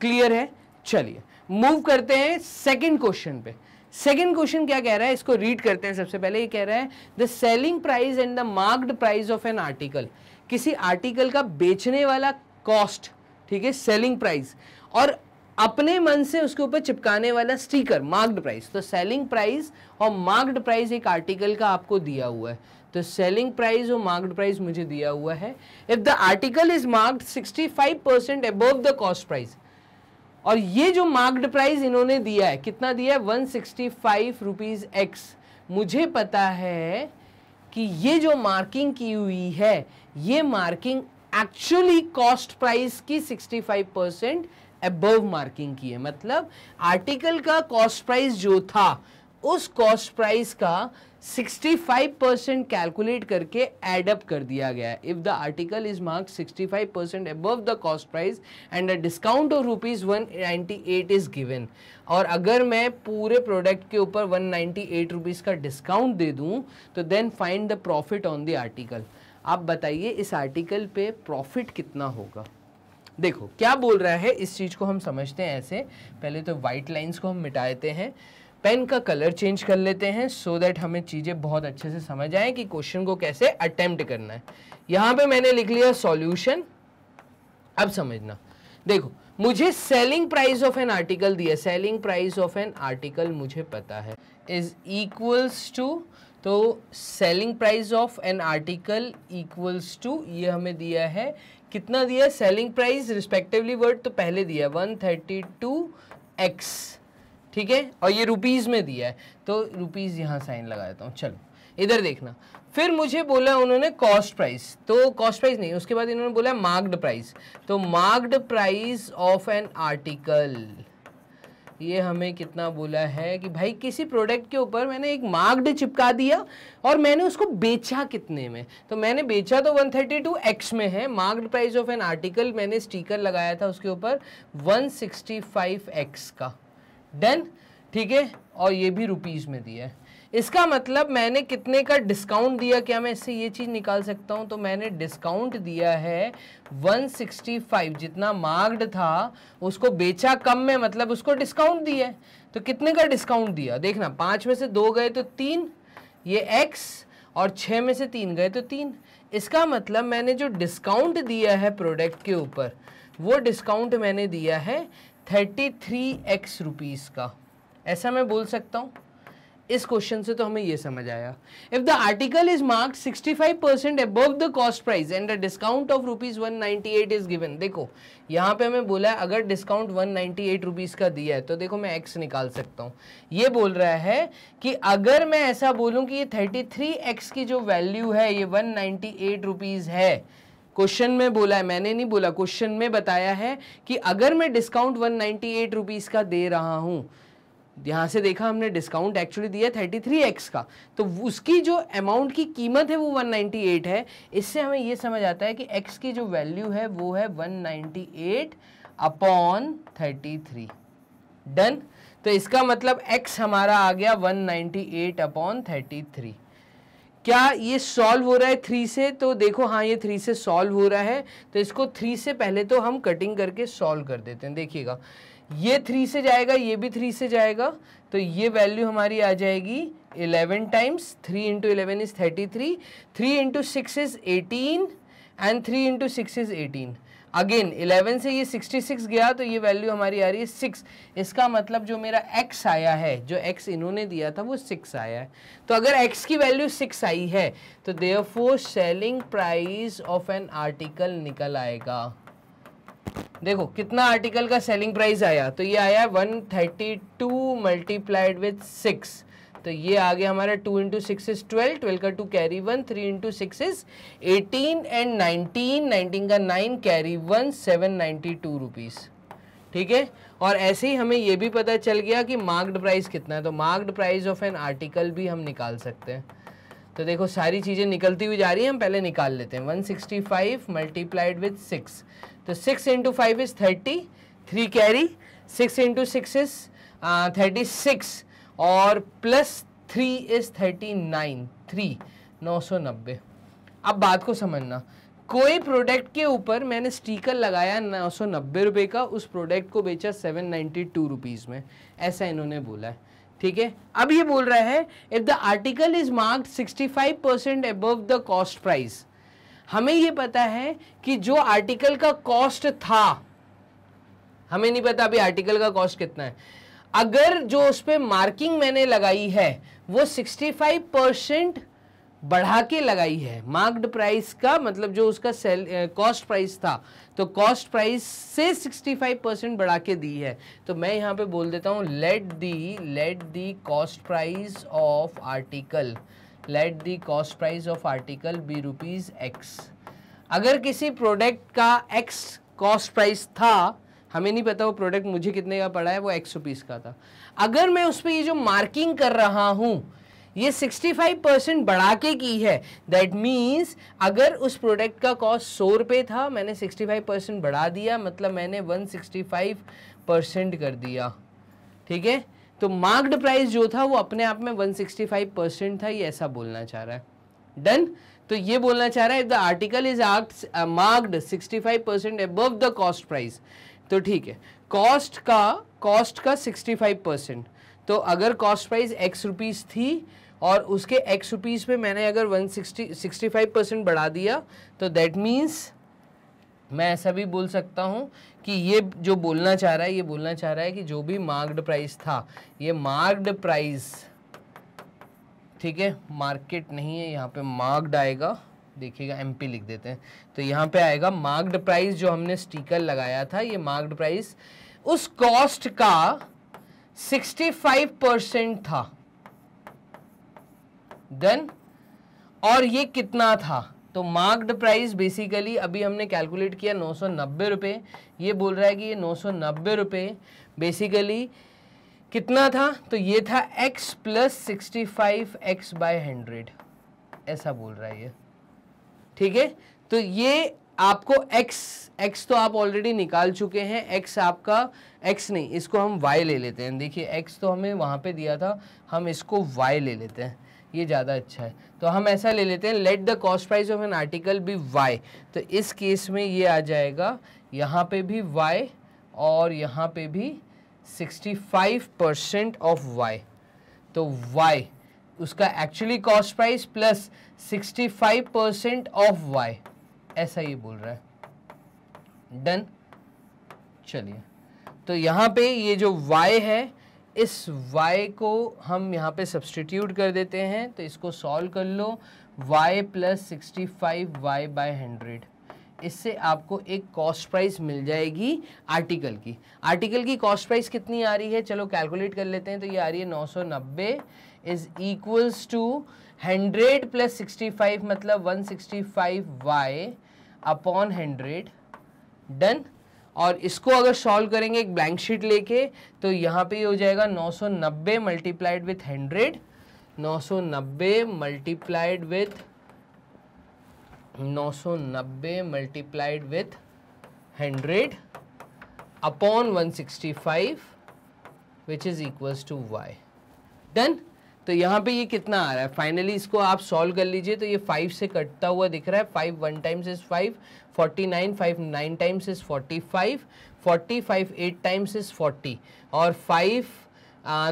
क्लियर है चलिए मूव करते हैं सेकेंड क्वेश्चन पे सेकेंड क्वेश्चन क्या कह रहा है इसको रीड करते हैं सबसे पहले ये कह रहा है the selling price and the marked price of an article किसी आर्टिकल का बेचने वाला कॉस्ट ठीक है सेलिंग प्राइस और अपने मन से उसके ऊपर चिपकाने वाला स्टीकर मार्क्ड प्राइस तो सेलिंग प्राइस और मार्क्ड प्राइस एक आर्टिकल का आपको दिया हुआ है तो सेलिंग प्राइस और मार्क्ड प्राइस मुझे दिया हुआ है if the article is marked 65 percent above the cost price और ये जो मार्क्ड प्राइस इन्होंने दिया है कितना दिया है वन सिक्सटी एक्स मुझे पता है कि ये जो मार्किंग की हुई है ये मार्किंग एक्चुअली कॉस्ट प्राइस की सिक्सटी परसेंट अबव मार्किंग की है मतलब आर्टिकल का कॉस्ट प्राइस जो था उस कॉस्ट प्राइस का 65 परसेंट कैलकुलेट करके एडअप कर दिया गया है if the article is mark 65 percent above the cost price and a discount of rupees one is given और अगर मैं पूरे प्रोडक्ट के ऊपर वन नाइन्टी का डिस्काउंट दे दूँ तो then find the profit on the article आप बताइए इस आर्टिकल पे प्रॉफिट कितना होगा देखो क्या बोल रहा है इस चीज़ को हम समझते हैं ऐसे पहले तो व्हाइट लाइंस को हम देते हैं पेन का कलर चेंज कर लेते हैं सो so दैट हमें चीज़ें बहुत अच्छे से समझ आए कि क्वेश्चन को कैसे अटेम्प्ट करना है यहाँ पे मैंने लिख लिया सॉल्यूशन अब समझना देखो मुझे selling price of an article दिया selling price of an article मुझे पता है इज इक्वल्स टू तो selling price of an article equals to ये हमें दिया है कितना दिया सेलिंग प्राइस रिस्पेक्टिवली वर्ड तो पहले दिया है वन थर्टी टू एक्स ठीक है और ये रुपीज़ में दिया है तो रुपीज़ यहाँ साइन लगा देता हूँ चलो इधर देखना फिर मुझे बोला उन्होंने कॉस्ट प्राइस तो कॉस्ट प्राइस नहीं उसके बाद इन्होंने बोला मार्क्ड प्राइस तो marked price of an article ये हमें कितना बोला है कि भाई किसी प्रोडक्ट के ऊपर मैंने एक मार्क्ड चिपका दिया और मैंने उसको बेचा कितने में तो मैंने बेचा तो 132 एक्स में है marked price of an article मैंने स्टिकर लगाया था उसके ऊपर 165 एक्स का डन ठीक है और ये भी रुपीज़ में दिया है इसका मतलब मैंने कितने का डिस्काउंट दिया क्या मैं इससे ये चीज़ निकाल सकता हूँ तो मैंने डिस्काउंट दिया है 165 जितना मार्क्ड था उसको बेचा कम में मतलब उसको डिस्काउंट दिया है तो कितने का डिस्काउंट दिया देखना पाँच में से दो गए तो तीन ये एक्स और छः में से तीन गए तो तीन इसका मतलब मैंने जो डिस्काउंट दिया है प्रोडक्ट के ऊपर वो डिस्काउंट मैंने दिया है थर्टी थ्री एक्स रुपीज़ का ऐसा मैं बोल सकता हूँ इस क्वेश्चन से तो हमें ये समझ आया if the article is marked 65 percent above the cost price and the discount of rupees 198 is given देखो यहाँ पे हमें बोला है अगर डिस्काउंट 198 रुपीस का दिया है तो देखो मैं एक्स निकाल सकता हूँ ये बोल रहा है कि अगर मैं ऐसा बोलूँ कि ये 33x की जो वैल्यू है ये 198 रुपीस है क्वेश्चन में बोला है मैंने नहीं बोला क्वेश्चन में बताया है कि अगर मैं डिस्काउंट 198 रुपीस का दे रहा हूँ यहाँ से देखा हमने डिस्काउंट एक्चुअली दिया थर्टी थ्री एक्स का तो उसकी जो अमाउंट की कीमत है वो वन नाइन्टी एट है इससे हमें ये समझ आता है कि एक्स की जो वैल्यू है वो है one ninety eight upon thirty three done तो इसका मतलब एक्स हमारा आ गया 198 अपॉन 33 क्या ये सॉल्व हो रहा है थ्री से तो देखो हाँ ये थ्री से सॉल्व हो रहा है तो इसको थ्री से पहले तो हम कटिंग करके सॉल्व कर देते हैं देखिएगा ये थ्री से जाएगा ये भी थ्री से जाएगा तो ये वैल्यू हमारी आ जाएगी eleven times three into eleven is thirty three three into six is eighteen and three into six is eighteen again eleven से ये सिक्सटी सिक्स गया तो ये वैल्यू हमारी आ रही है सिक्स इसका मतलब जो मेरा एक्स आया है जो एक्स इन्होंने दिया था वो सिक्स आया है तो अगर एक्स की वैल्यू सिक्स आई है तो therefore selling price of an article निकल आएगा देखो कितना आर्टिकल का सेलिंग प्राइस आया तो ये आया one thirty two multiplied with six तो ये आ गया हमारा two into six is twelve twelve का two carry one three into six is eighteen and nineteen nineteen का nine carry one seven ninety two rupees ठीक है और ऐसे ही हमें ये भी पता चल गया कि मार्क्ड प्राइस कितना है तो marked price of an article भी हम निकाल सकते हैं तो देखो सारी चीज़ें निकलती हुई जा रही है हम पहले निकाल लेते हैं one sixty five multiplied with six तो six into five is thirty three carry six into six is thirty six और plus three is thirty nine three नौ सौ नब्बे अब बात को समझना कोई प्रोडक्ट के ऊपर मैंने स्टीकर लगाया नौ सौ नब्बे रुपये का उस प्रोडक्ट को बेचा सेवन नाइन्टी टू रुपीज़ में ऐसा इन्होंने बोला है ठीक है अब ये बोल रहा है if the article is marked sixty five percent above the cost price हमें ये पता है कि जो आर्टिकल का कॉस्ट था हमें नहीं पता अभी आर्टिकल का कॉस्ट कितना है अगर जो उस पर मार्किंग मैंने लगाई है वो 65 परसेंट बढ़ा के लगाई है मार्क्ड प्राइस का मतलब जो उसका सेल कॉस्ट प्राइस था तो कॉस्ट प्राइस से 65 परसेंट बढ़ा के दी है तो मैं यहाँ पे बोल देता हूँ let the let the cost price of article let the cost price of article be rupees x अगर किसी प्रोडक्ट का एक्स कॉस्ट प्राइस था हमें नहीं पता वो प्रोडक्ट मुझे कितने का पड़ा है वो एक्स रुपीज़ का था अगर मैं उस पर ये जो मार्किंग कर रहा हूँ ये 65 परसेंट बढ़ा के की है दैट मीन्स अगर उस प्रोडक्ट का कॉस्ट सौ रुपये था मैंने 65 परसेंट बढ़ा दिया मतलब मैंने 165 परसेंट कर दिया ठीक है तो मार्क्ड प्राइस जो था वो अपने आप में 165 परसेंट था ये ऐसा बोलना चाह रहा है डन तो ये बोलना चाह रहा है if the article is art marked 65 percent above the cost price तो ठीक है कॉस्ट का कॉस्ट का 65 परसेंट तो अगर कॉस्ट प्राइस एक्स रुपीज़ थी और उसके एक्स रुपीज़ पे मैंने अगर 160 65 परसेंट बढ़ा दिया तो दैट मीन्स मैं ऐसा भी बोल सकता हूँ कि ये जो बोलना चाह रहा है ये बोलना चाह रहा है कि जो भी मार्क्ड प्राइस था ये मार्क्ड प्राइस ठीक है मार्केट नहीं है यहाँ पे मार्क्ड आएगा देखिएगा एमपी लिख देते हैं तो यहाँ पे आएगा मार्क्ड प्राइस जो हमने स्टिकर लगाया था ये मार्क्ड प्राइस उस कॉस्ट का 65 परसेंट था देन और ये कितना था तो मार्क्ड प्राइस बेसिकली अभी हमने कैलकुलेट किया नौ सौ नब्बे रुपये ये बोल रहा है कि ये नौ सौ नब्बे रुपये बेसिकली कितना था तो ये था x plus sixty five x by hundred ऐसा बोल रहा है ये ठीक है तो ये आपको x x तो आप ऑलरेडी निकाल चुके हैं x आपका x नहीं इसको हम y ले लेते हैं देखिए x तो हमें वहाँ पे दिया था हम इसको y ले लेते हैं ये ज़्यादा अच्छा है तो हम ऐसा ले लेते हैं let the cost price of an article be y तो इस केस में ये आ जाएगा यहाँ पे भी वाई और यहाँ पे भी 65 परसेंट ऑफ वाई तो वाई उसका actually cost price plus 65 percent of y ऐसा ये बोल रहा है डन चलिए तो यहाँ पे ये जो वाई है इस y को हम यहाँ पे सब्सटीट्यूट कर देते हैं तो इसको सॉल्व कर लो y plus sixty five y by hundred इससे आपको एक कॉस्ट प्राइस मिल जाएगी आर्टिकल की आर्टिकल की कॉस्ट प्राइस कितनी आ रही है चलो कैलकुलेट कर लेते हैं तो ये आ रही है नौ सौ नब्बे is equals to hundred plus sixty five मतलब one sixty five y upon hundred done और इसको अगर सॉल्व करेंगे एक ब्लैंक शीट लेके तो यहाँ पे हो जाएगा 990 मल्टीप्लाइड विथ हंड्रेड नौ multiplied with 990 multiplied with hundred upon 165 which is equals to y done तो यहाँ पे ये कितना आ रहा है फाइनली इसको आप सॉल्व कर लीजिए तो ये फाइव से कटता हुआ दिख रहा है five one times is five forty nine five nine times is forty five forty five eight times is forty और five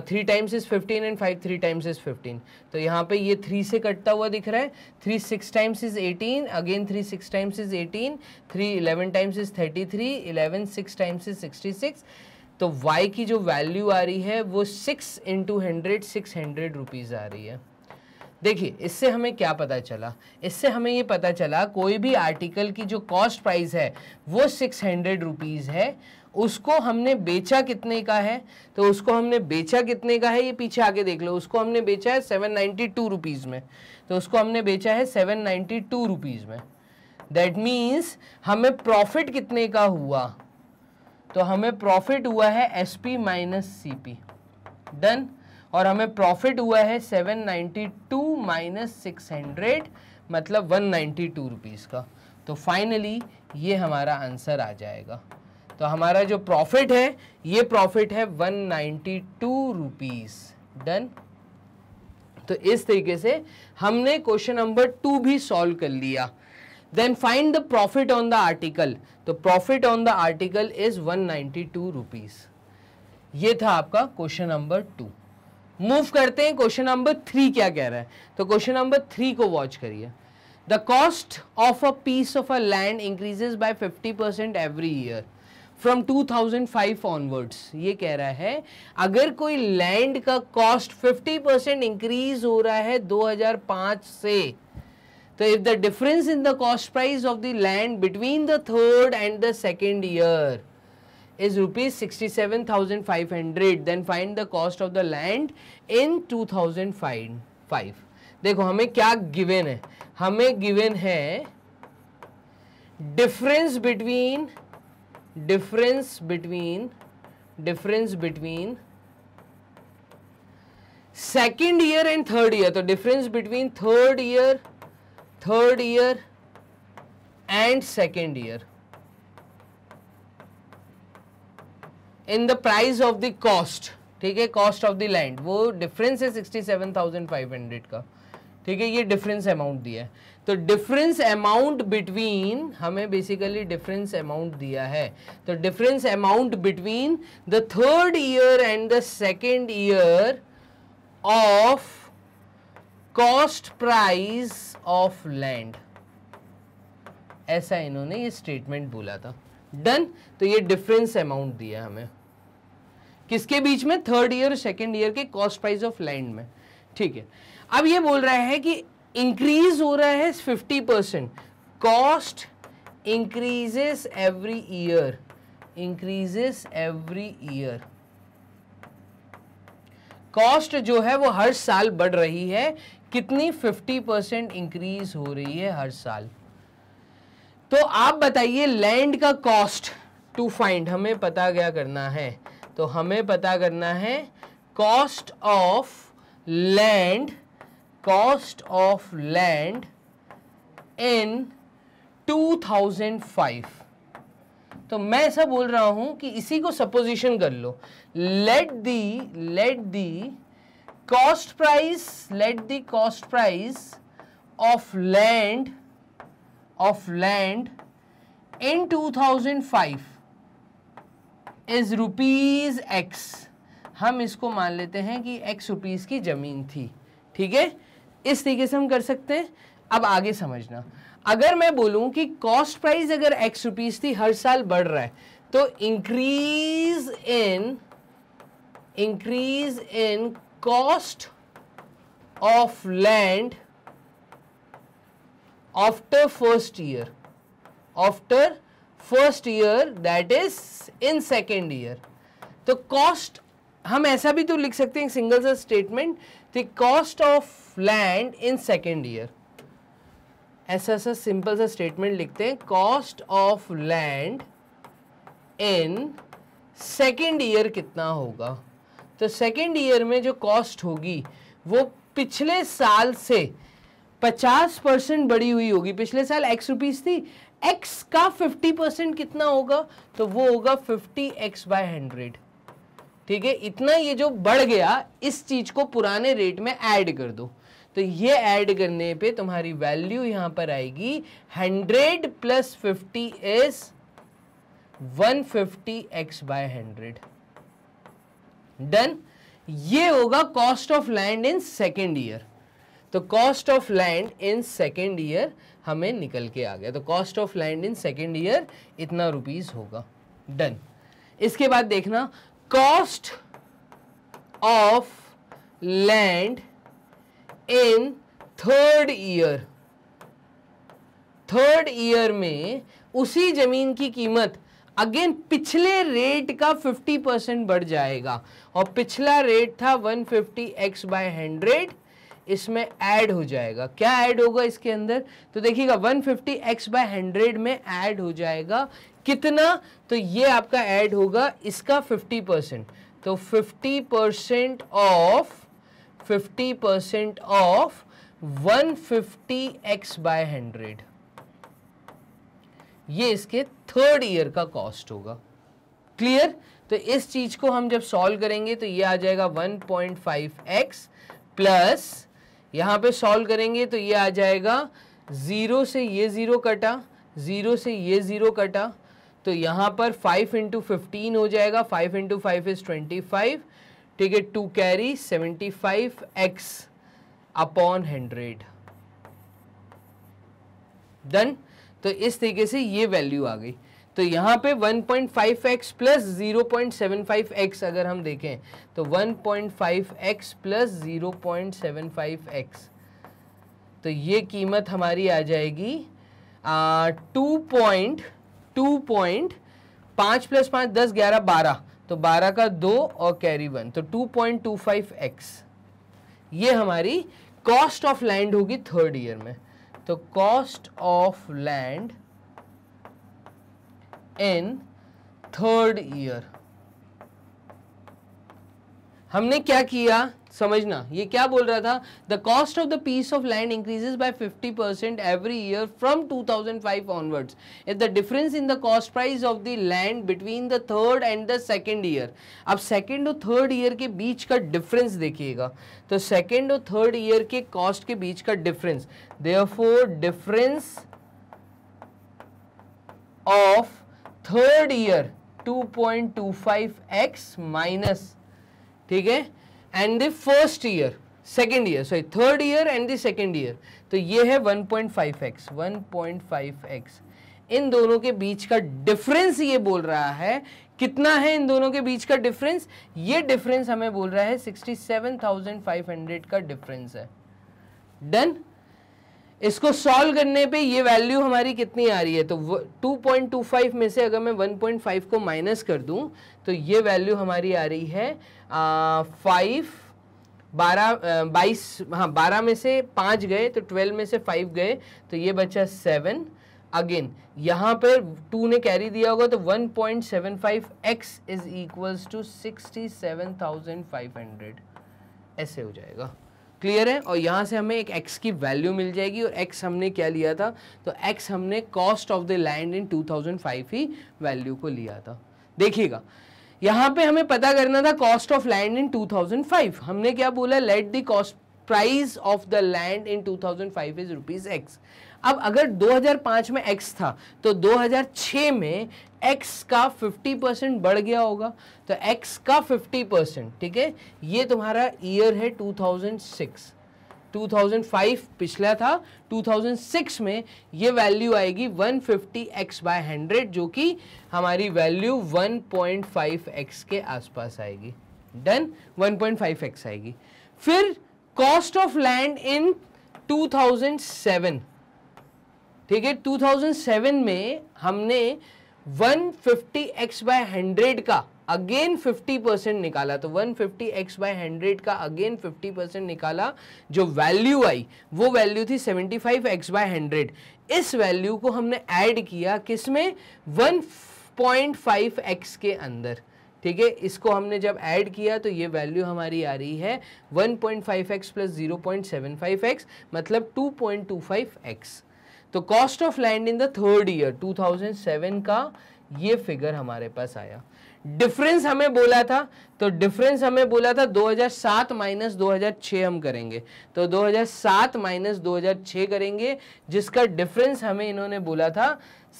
three times is fifteen and five three times is fifteen तो यहाँ पे ये थ्री से कटता हुआ दिख रहा है three six times is eighteen again three six times is eighteen three eleven times is thirty three eleven six times is sixty six तो y की जो वैल्यू आ रही है वो six into hundred six hundred rupees आ रही है देखिए इससे हमें क्या पता चला इससे हमें ये पता चला कोई भी आर्टिकल की जो कॉस्ट प्राइस है वो सिक्स हंड्रेड रुपीज़ है उसको हमने बेचा कितने का है तो उसको हमने बेचा कितने का है ये पीछे आके देख लो उसको हमने बेचा है सेवन नाइन्टी टू रुपीज़ में तो उसको हमने बेचा है सेवन नाइन्टी टू रुपीज़ में दैट मीन्स हमें प्रॉफिट कितने का हुआ तो हमें प्रॉफिट हुआ है S P minus C P done और हमें प्रॉफिट हुआ है 792 नाइन्टी टू माइनस सिक्स मतलब 192 नाइन्टी का तो फाइनली ये हमारा आंसर आ जाएगा तो हमारा जो प्रॉफिट है ये प्रॉफिट है 192 नाइन्टी डन तो इस तरीके से हमने क्वेश्चन नंबर टू भी सॉल्व कर लिया then find the profit on the article तो profit on the article is 192 ninety ये था आपका क्वेश्चन नंबर टू मूव करते हैं क्वेश्चन नंबर थ्री क्या कह रहा है तो क्वेश्चन नंबर थ्री को वॉच करिए the cost of a piece of a land increases by 50 percent every year from 2005 onwards ये कह रहा है अगर कोई लैंड का कॉस्ट 50 परसेंट इंक्रीज हो रहा है 2005 से तो if the difference in the cost price of the land between the third and the second year is rupees 67,500 then find the cost of the land in 2005 देखो हमें क्या given है हमें गिवेन है difference between difference between difference between second year and third year तो difference between third year third year and second year in the price of the cost ठीक है cost of the land वो difference है sixty seven thousand five hundred का ठीक है ये difference amount दिया है तो डिफरेंस अमाउंट बिटवीन हमें बेसिकली डिफरेंस अमाउंट दिया है तो difference amount between the third year and the second year of cost price of land ऐसा इन्होंने ये स्टेटमेंट बोला था डन तो ये डिफरेंस अमाउंट दिया हमें किसके बीच में थर्ड ईयर सेकेंड ईयर के कॉस्ट प्राइस ऑफ लैंड में ठीक है अब ये बोल रहा है कि इंक्रीज हो रहा है fifty percent cost increases every year increases every year cost जो है वो हर साल बढ़ रही है कितनी 50 परसेंट इंक्रीज हो रही है हर साल तो आप बताइए लैंड का कॉस्ट टू फाइंड हमें पता क्या करना है तो हमें पता करना है cost of land cost of land in 2005 तो मैं ऐसा बोल रहा हूं कि इसी को सपोजिशन कर लो let the let the cost price let the cost price of land of land in 2005 is rupees x हम इसको मान लेते हैं कि एक्स रुपीज़ की ज़मीन थी ठीक है इस तरीके से हम कर सकते हैं अब आगे समझना अगर मैं बोलूं कि कॉस्ट प्राइस अगर एक्स रुपीज़ थी हर साल बढ़ रहा है तो increase in increase in cost of land after first year after first year that is in second year तो कॉस्ट हम ऐसा भी तो लिख सकते हैं सिंगल सा statement the cost of land in second year ऐसा सा सिंपल सा स्टेटमेंट लिखते हैं cost of land in second year कितना होगा तो सेकेंड ईयर में जो कॉस्ट होगी वो पिछले साल से 50 परसेंट बढ़ी हुई होगी पिछले साल एक्स रुपीज़ थी एक्स का फिफ्टी परसेंट कितना होगा तो वो होगा फिफ्टी एक्स बाय हंड्रेड ठीक है इतना ये जो बढ़ गया इस चीज को पुराने रेट में ऐड कर दो तो ये ऐड करने पे तुम्हारी वैल्यू यहां पर आएगी hundred plus fifty is one fifty x by hundred done ये होगा cost of land in second year तो cost of land in second year हमें निकल के आ गया तो cost of land in second year इतना रुपीज़ होगा डन इसके बाद देखना cost of land in third year third year में उसी ज़मीन की कीमत अगेन पिछले रेट का 50 परसेंट बढ़ जाएगा और पिछला रेट था 150 एक्स बाय हंड्रेड इसमें ऐड हो जाएगा क्या ऐड होगा इसके अंदर तो देखिएगा 150 फिफ्टी एक्स बाय हंड्रेड में ऐड हो जाएगा कितना तो ये आपका ऐड होगा इसका 50 परसेंट तो 50 percent of 50 percent of one fifty x by hundred ये इसके थर्ड ईयर का कॉस्ट होगा क्लियर तो इस चीज को हम जब सॉल्व करेंगे तो ये आ जाएगा 1.5x प्लस यहाँ पे सॉल्व करेंगे तो ये आ जाएगा ज़ीरो से ये ज़ीरो कटा ज़ीरो से ये ज़ीरो कटा तो यहाँ पर फाइव इंटू फिफ्टीन हो जाएगा five into five is twenty five ठीक है two carry seventy five x upon hundred done तो इस तरीके से ये वैल्यू आ गई तो यहाँ पे 1.5x प्लस 0.75x अगर हम देखें तो 1.5x प्लस 0.75x तो ये कीमत हमारी आ जाएगी टू पॉइंट टू पॉइंट पाँच प्लस पाँच दस ग्यारह बारह तो बारह का दो और कैरी वन तो two point two five x ये हमारी कॉस्ट ऑफ लैंड होगी थर्ड ईयर में तो cost of land in third year हमने क्या किया समझना ये क्या बोल रहा था the cost of the piece of land increases by 50 percent every year from 2005 onwards if the difference in the cost price of the land between the third and the second year अब second और third year के बीच का difference देखिएगा तो second और third year के cost के बीच का difference for difference of third year 2.25x minus ठीक है and the first year second year sorry third year and the second year तो ये है 1.5x 1.5x इन दोनों के बीच का डिफरेंस ये बोल रहा है कितना है इन दोनों के बीच का डिफरेंस ये डिफरेंस हमें बोल रहा है 67,500 का डिफरेंस है डन इसको सॉल्व करने पे ये वैल्यू हमारी कितनी आ रही है तो 2.25 में से अगर मैं 1.5 को माइनस कर दूं तो ये वैल्यू हमारी आ रही है फाइव बारह बाईस हाँ बारह में से पाँच गए तो ट्वेल्व में से फाइव गए तो ये बचा सेवन अगेन यहाँ पर टू ने कैरी दिया होगा तो 1.75 point seven five x is equals to sixty seven thousand five hundred ऐसे हो जाएगा क्लियर है और यहाँ से हमें एक एक्स की वैल्यू मिल जाएगी और एक्स हमने क्या लिया था तो एक्स हमने cost of the land in 2005 ही वैल्यू को लिया था देखिएगा यहाँ पे हमें पता करना था कॉस्ट ऑफ लैंड इन 2005 हमने क्या बोला let the cost price of the land in 2005 is rupees x अब अगर 2005 में x था तो 2006 में x का 50 परसेंट बढ़ गया होगा तो x का 50 परसेंट ठीक है ये तुम्हारा ईयर है 2006 2005 पिछला था 2006 में ये वैल्यू आएगी 150x बाय 100 जो कि हमारी वैल्यू 1.5x के आसपास आएगी डन 1.5x आएगी फिर कॉस्ट ऑफ लैंड इन 2007 ठीक है 2007 में हमने 150 फिफ्टी एक्स बाय हंड्रेड का अगेन 50 परसेंट निकाला तो 150 फिफ्टी एक्स बाय हंड्रेड का अगेन 50 परसेंट निकाला जो वैल्यू आई वो वैल्यू थी 75 फाइव एक्स बाय हंड्रेड इस वैल्यू को हमने ऐड किया पॉइंट फाइव एक्स के अंदर ठीक है इसको हमने जब ऐड किया तो ये वैल्यू हमारी आ रही है 1.5x point five x plus zero मतलब 2.25x तो cost of land in the third year 2007 का ये फिगर हमारे पास आया डिफरेंस हमें बोला था तो डिफरेंस हमें बोला था 2007 माइनस 2006 हम करेंगे तो 2007 माइनस 2006 करेंगे जिसका डिफरेंस हमें इन्होंने बोला था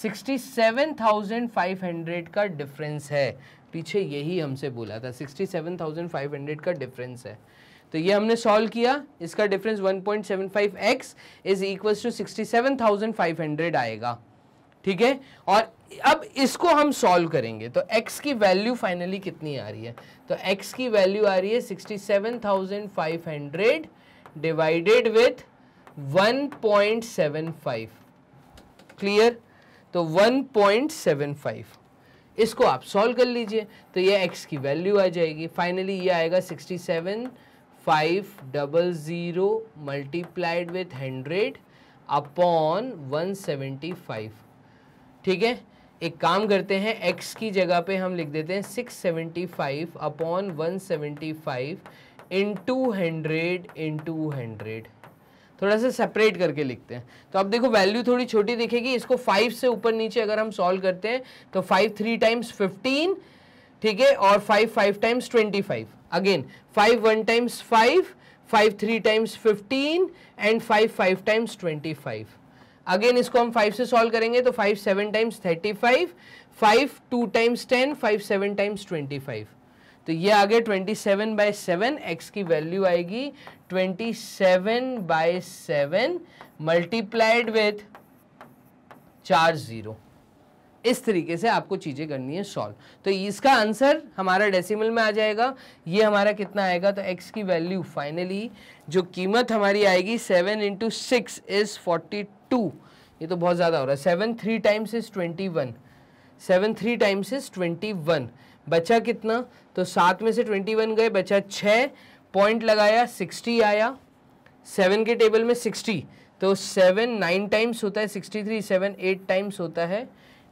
67,500 का डिफरेंस है पीछे यही हमसे बोला था 67,500 का डिफरेंस है तो ये हमने सॉल्व किया इसका difference 1.75x is equal to 67,500 आएगा ठीक है और अब इसको हम सॉल्व करेंगे तो x की वैल्यू फाइनली कितनी आ रही है तो x की वैल्यू आ रही है 67,500 डिवाइडेड विथ 1.75 क्लियर तो 1.75 इसको आप सॉल्व कर लीजिए तो ये x की वैल्यू आ जाएगी फाइनली ये आएगा 67 five double zero multiplied with hundred upon one seventy five ठीक है एक काम करते हैं x की जगह पे हम लिख देते हैं six seventy five upon one seventy five into hundred into hundred थोड़ा सा सेपरेट करके लिखते हैं तो अब देखो वैल्यू थोड़ी छोटी दिखेगी इसको फाइव से ऊपर नीचे अगर हम सॉल्व करते हैं तो फाइव थ्री टाइम्स फिफ्टीन ठीक है और five five times twenty five again five one times five five three times fifteen and five five times twenty five again इसको हम फाइव से सॉल्व करेंगे तो five seven times thirty five five two times ten five seven times twenty five तो ये आ गया twenty seven by seven x की वैल्यू आएगी twenty seven by seven multiplied with चार जीरो इस तरीके से आपको चीज़ें करनी है सॉल्व तो इसका आंसर हमारा डेसिमल में आ जाएगा ये हमारा कितना आएगा तो एक्स की वैल्यू फाइनली जो कीमत हमारी आएगी seven into six is forty two ये तो बहुत ज़्यादा हो रहा है seven three times is twenty one seven three times is twenty one बचा कितना तो सात में से ट्वेंटी वन गए बचा छः पॉइंट लगाया सिक्सटी आया सेवन के टेबल में सिक्सटी तो सेवन नाइन टाइम्स होता है sixty three seven eight times होता है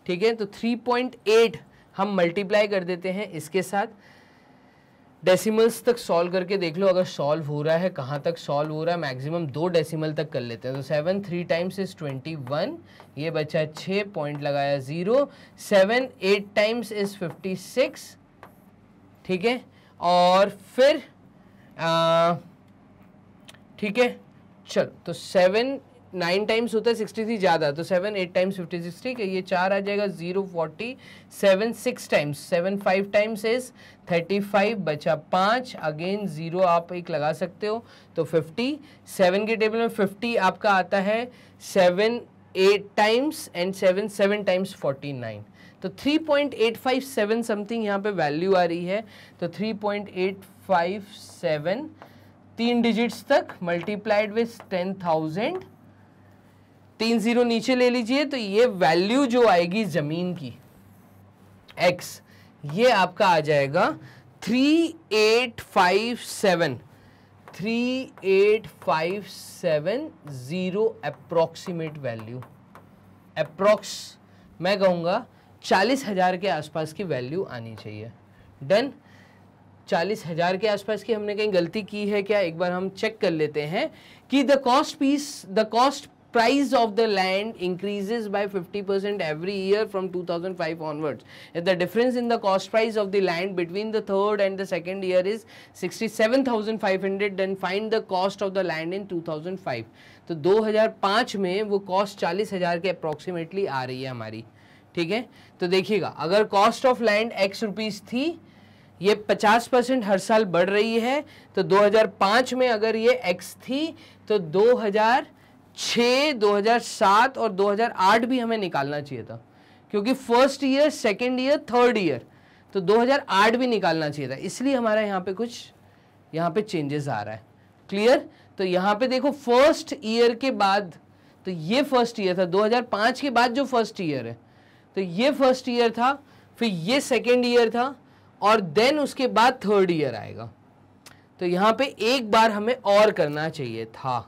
ठीक है तो 3.8 हम मल्टीप्लाई कर देते हैं इसके साथ डेसिमल्स तक सॉल्व करके देख लो अगर सॉल्व हो रहा है कहाँ तक सॉल्व हो रहा है मैक्सिमम दो डेसिमल तक कर लेते हैं तो seven three times is twenty one ये बचा छः पॉइंट लगाया zero seven eight times is fifty six ठीक है और फिर ठीक है चलो तो सेवन नाइन टाइम्स होता है सिक्सटी थ्री ज़्यादा तो seven eight times fifty six ठीक है ये चार आ जाएगा zero forty seven six times seven five times is thirty five बचा पाँच अगेन ज़ीरो आप एक लगा सकते हो तो फिफ्टी सेवन के टेबल में फिफ्टी आपका आता है seven eight times and seven seven times forty nine तो 3.857 समथिंग यहाँ पे वैल्यू आ रही है तो 3.857 तीन डिजिट्स तक मल्टीप्लाइड विथ टेन थाउजेंड तीन जीरो नीचे ले लीजिए तो ये वैल्यू जो आएगी ज़मीन की एक्स ये आपका आ जाएगा three eight five seven three eight five seven zero approximate value approx मैं कहूँगा चालीस हज़ार के आसपास की वैल्यू आनी चाहिए डन चालीस हज़ार के आसपास की हमने कहीं गलती की है क्या एक बार हम चेक कर लेते हैं कि the cost piece the cost price of the land increases by 50% every year from 2005 onwards. If the difference in the cost price of the land between the third and the second year is 67,500 then find the cost of the land in 2005. तो 2005 में वो cost 40,000 के approximately आ रही है हमारी ठीक है तो देखिएगा अगर cost of land x rupees थी ये 50 परसेंट हर साल बढ़ रही है तो 2005 में अगर ये एक्स थी तो 2000 छः 2007 और 2008 भी हमें निकालना चाहिए था क्योंकि first year second year third year तो 2008 भी निकालना चाहिए था इसलिए हमारा यहाँ पे कुछ यहाँ पे चेंजेस आ रहा है क्लियर तो यहाँ पे देखो फर्स्ट ईयर के बाद तो ये फर्स्ट ईयर था 2005 के बाद जो फर्स्ट ईयर है तो ये फर्स्ट ईयर था फिर ये सेकेंड ईयर था और देन उसके बाद थर्ड ईयर आएगा तो यहाँ पे एक बार हमें और करना चाहिए था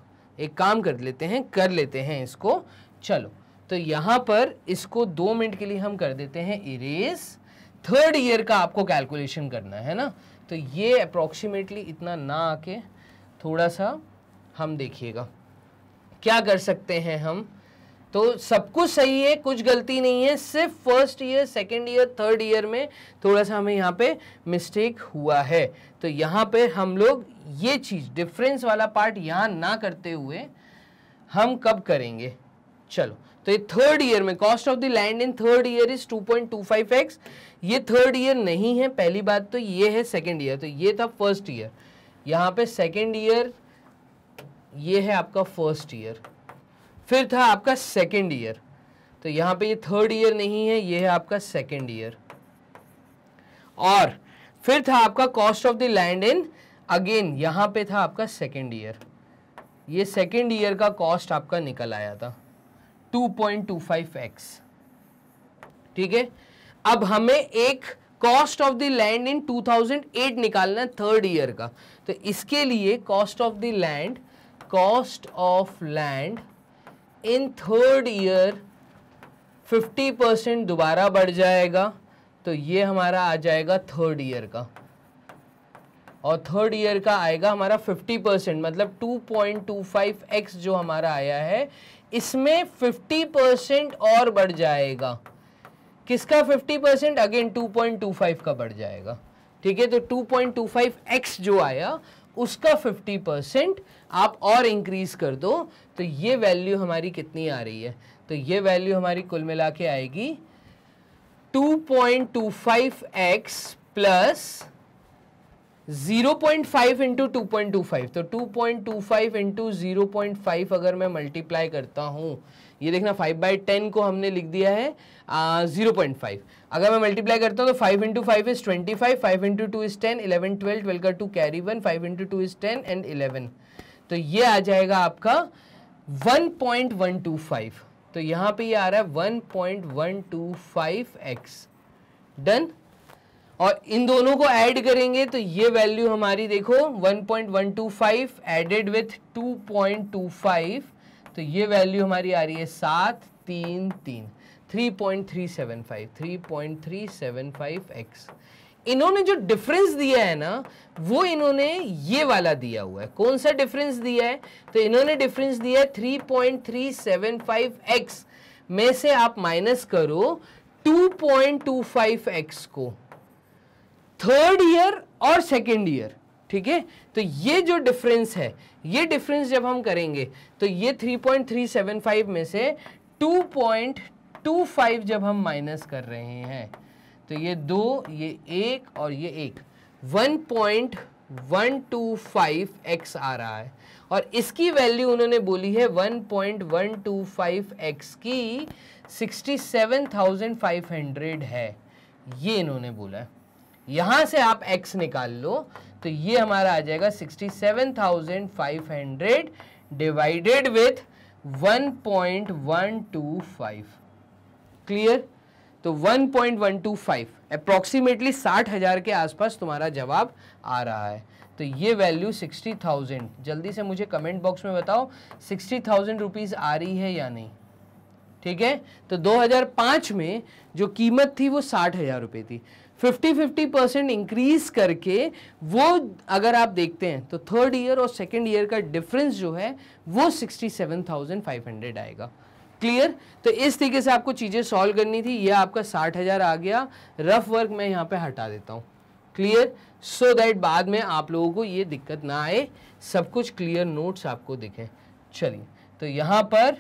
एक काम कर लेते हैं कर लेते हैं इसको चलो तो यहाँ पर इसको दो मिनट के लिए हम कर देते हैं इरेज थर्ड ईयर का आपको कैलकुलेशन करना है ना तो ये अप्रॉक्सीमेटली इतना ना आके थोड़ा सा हम देखिएगा क्या कर सकते हैं हम तो सब कुछ सही है कुछ गलती नहीं है सिर्फ first year second year third year में थोड़ा सा हमें यहाँ पे मिस्टेक हुआ है तो यहाँ पे हम लोग ये चीज़ डिफरेंस वाला पार्ट यहां ना करते हुए हम कब करेंगे चलो तो ये थर्ड ईयर में cost of the land in third year is 2.25x ये थर्ड ईयर नहीं है पहली बात तो ये है सेकेंड ईयर तो ये था फर्स्ट ईयर यहां पे सेकेंड ईयर ये है आपका फर्स्ट ईयर फिर था आपका सेकेंड ईयर तो यहां पे ये थर्ड ईयर नहीं है ये है आपका सेकेंड ईयर और फिर था आपका cost of the land in again यहाँ पे था आपका सेकेंड ईयर ये सेकेंड ईयर का कॉस्ट आपका निकल आया था 2.25x ठीक है अब हमें एक cost of the land in 2008 निकालना है थर्ड ईयर का तो इसके लिए cost of the land cost of land in third year 50 percent दोबारा बढ़ जाएगा तो ये हमारा आ जाएगा थर्ड ईयर का और थर्ड ईयर का आएगा हमारा 50 परसेंट मतलब 2.25x जो हमारा आया है इसमें 50 परसेंट और बढ़ जाएगा किसका 50 परसेंट अगेन 2.25 का बढ़ जाएगा ठीक है तो 2.25x जो आया उसका 50 परसेंट आप और इंक्रीज कर दो तो ये वैल्यू हमारी कितनी आ रही है तो ये वैल्यू हमारी कुल मिला के आएगी 2.25x plus zero point five into two point two five तो two point two five into zero point five अगर मैं मल्टीप्लाई करता हूँ ये देखना फाइव बाई टेन को हमने लिख दिया है जीरो पॉइंट फाइव अगर मैं मल्टीप्लाई करता हूँ तो five into five is twenty five five into two is ten eleven twelve twelve का two carry one five into two is ten and eleven तो ये आ जाएगा आपका one point one two five तो यहाँ पे ये आ रहा है one point one two five x done और इन दोनों को ऐड करेंगे तो ये वैल्यू हमारी देखो 1.125 point one two five added with two तो ये वैल्यू हमारी आ रही है सात तीन तीन three point three seven five three point three seven five x इन्होंने जो डिफरेंस दिया है ना वो इन्होंने ये वाला दिया हुआ है कौन सा डिफरेंस दिया है तो इन्होंने डिफरेंस दिया है three point three seven five x में से आप माइनस करो two point two five x को थर्ड ईयर और सेकेंड ईयर ठीक है तो ये जो डिफरेंस है ये डिफरेंस जब हम करेंगे तो ये 3.375 में से 2.25 जब हम माइनस कर रहे हैं तो ये दो ये एक और ये एक 1.125 एक्स आ रहा है और इसकी वैल्यू उन्होंने बोली है 1.125 एक्स की 67,500 है ये इन्होंने बोला है यहां से आप x निकाल लो तो ये हमारा आ जाएगा 67,500 डिवाइडेड विथ 1.125 क्लियर तो 1.125 साठ हजार के आसपास तुम्हारा जवाब आ रहा है तो ये वैल्यू 60,000 जल्दी से मुझे कमेंट बॉक्स में बताओ 60,000 रुपीज़ आ रही है या नहीं ठीक है तो 2005 में जो कीमत थी वो साठ हज़ार रुपये थी फिफ्टी फिफ्टी परसेंट इंक्रीज करके वो अगर आप देखते हैं तो थर्ड ईयर और सेकेंड ईयर का डिफरेंस जो है वो sixty seven thousand five hundred आएगा क्लियर तो इस तरीके से आपको चीज़ें सॉल्व करनी थी ये आपका साठ हज़ार आ गया रफ वर्क मैं यहाँ पे हटा देता हूँ क्लियर सो दैट बाद में आप लोगों को ये दिक्कत ना आए सब कुछ क्लियर नोट्स आपको दिखें चलिए तो यहाँ पर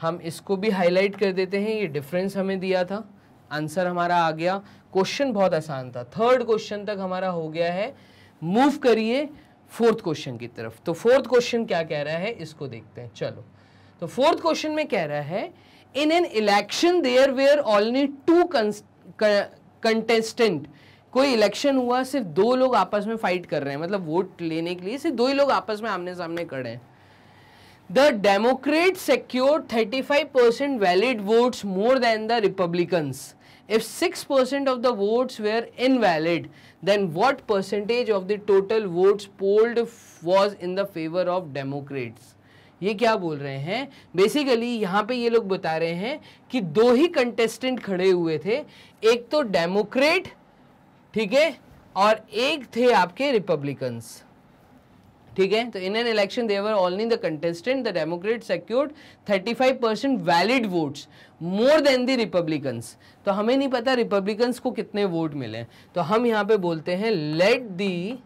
हम इसको भी हाईलाइट कर देते हैं ये डिफरेंस हमें दिया था आंसर हमारा आ गया क्वेश्चन बहुत आसान था थर्ड क्वेश्चन तक हमारा हो गया है मूव करिए फोर्थ क्वेश्चन की तरफ तो फोर्थ क्वेश्चन क्या कह रहा है इसको देखते हैं चलो तो फोर्थ क्वेश्चन में कह रहा है in an election there were ऑलनी टू कंटेस्टेंट कोई इलेक्शन हुआ सिर्फ दो लोग आपस में फाइट कर रहे हैं मतलब वोट लेने के लिए सिर्फ दो ही लोग आपस में आमने सामने खड़े हैं the democrat secure 35 percent valid votes more than the republicans If 6% of the votes were invalid, then what percentage of the total votes polled was in the favor of Democrats? ये क्या बोल रहे हैं बेसिकली यहाँ पे ये लोग बता रहे हैं कि दो ही कंटेस्टेंट खड़े हुए थे एक तो डेमोक्रेट ठीक है और एक थे आपके रिपब्लिकन्स ठीक है तो इन एन इलेक्शन देवर ऑलनी the contestant the Democrat secured 35 percent valid votes more than the republicans तो हमें नहीं पता रिपब्लिकन्स को कितने वोट मिले तो हम यहाँ पे बोलते हैं let the